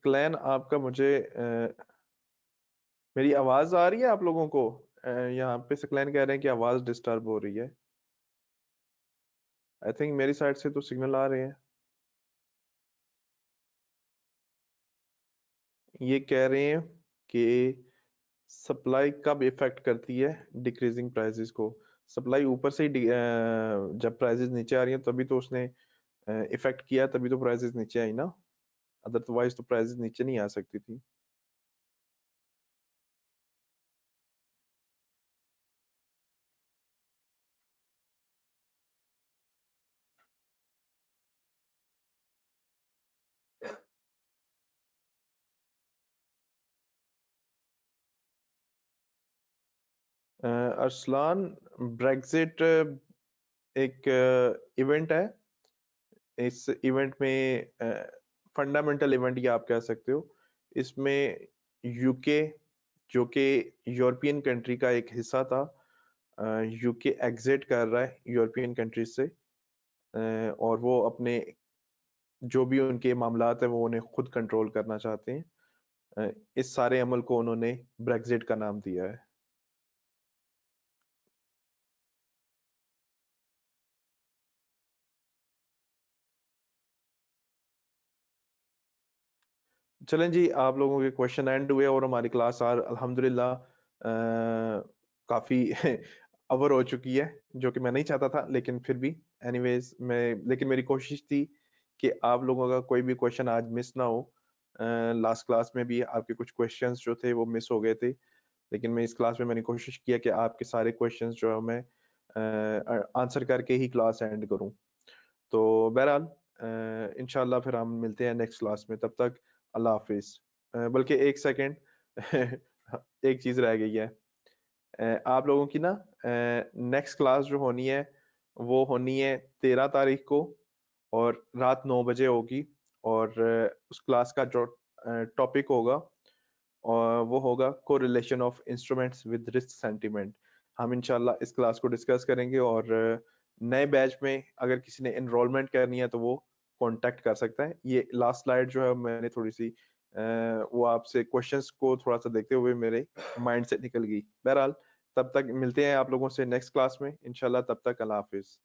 क्लैन आपका मुझे आ, मेरी आवाज आ रही है आप लोगों को यहाँ पे सकलैन कह रहे हैं कि आवाज डिस्टर्ब हो रही है आई थिंक मेरी साइड से तो सिग्नल आ रहे हैं ये कह रहे हैं कि सप्लाई कब इफेक्ट करती है डिक्रीजिंग प्राइसेस को सप्लाई ऊपर से ही जब प्राइसेस नीचे आ रही तो है तभी तो उसने इफेक्ट किया तभी तो प्राइसेस नीचे आई ना अदरवाइज तो प्राइजेस नीचे नहीं आ सकती थी अरसलान ब्रेग्जिट एक इवेंट है इस इवेंट में फंडामेंटल इवेंट ये आप कह सकते हो इसमें यूके जो कि यूरोपियन कंट्री का एक हिस्सा था यूके एग्जिट कर रहा है यूरोपियन कंट्री से और वो अपने जो भी उनके मामला है वो उन्हें खुद कंट्रोल करना चाहते हैं इस सारे अमल को उन्होंने ब्रेग्जिट का नाम दिया है चलें जी आप लोगों के क्वेश्चन एंड हुए और हमारी क्लास आर अल्हम्दुलिल्लाह काफ़ी अवर हो चुकी है जो कि मैं नहीं चाहता था लेकिन फिर भी एनीवेज मैं लेकिन मेरी कोशिश थी कि आप लोगों का कोई भी क्वेश्चन आज मिस ना हो लास्ट क्लास में भी आपके कुछ क्वेश्चंस जो थे वो मिस हो गए थे लेकिन मैं इस क्लास में मैंने कोशिश किया कि आपके सारे क्वेश्चंस जो है मैं आंसर करके ही क्लास एंड करूं तो बहरहाल इनशाला फिर हम मिलते हैं नेक्स्ट क्लास में तब तक अल्लाह हाफिज बल्कि एक सेकेंड एक चीज़ रह गई है आप लोगों की ना नेक्स्ट क्लास जो होनी है वो होनी है तेरह तारीख को और रात नौ बजे होगी और उस क्लास का जो टॉपिक होगा और वो होगा correlation of instruments with risk sentiment हम इनशाला इस क्लास को डिस्कस करेंगे और नए बैच में अगर किसी ने इनरोलमेंट करनी है तो वो कॉन्टेक्ट कर सकते हैं ये लास्ट स्लाइड जो है मैंने थोड़ी सी वो आपसे क्वेश्चंस को थोड़ा सा देखते हुए मेरे माइंड से निकल गई बहरहाल तब तक मिलते हैं आप लोगों से नेक्स्ट क्लास में इनशाला तब तक अल्लाह हाफिज़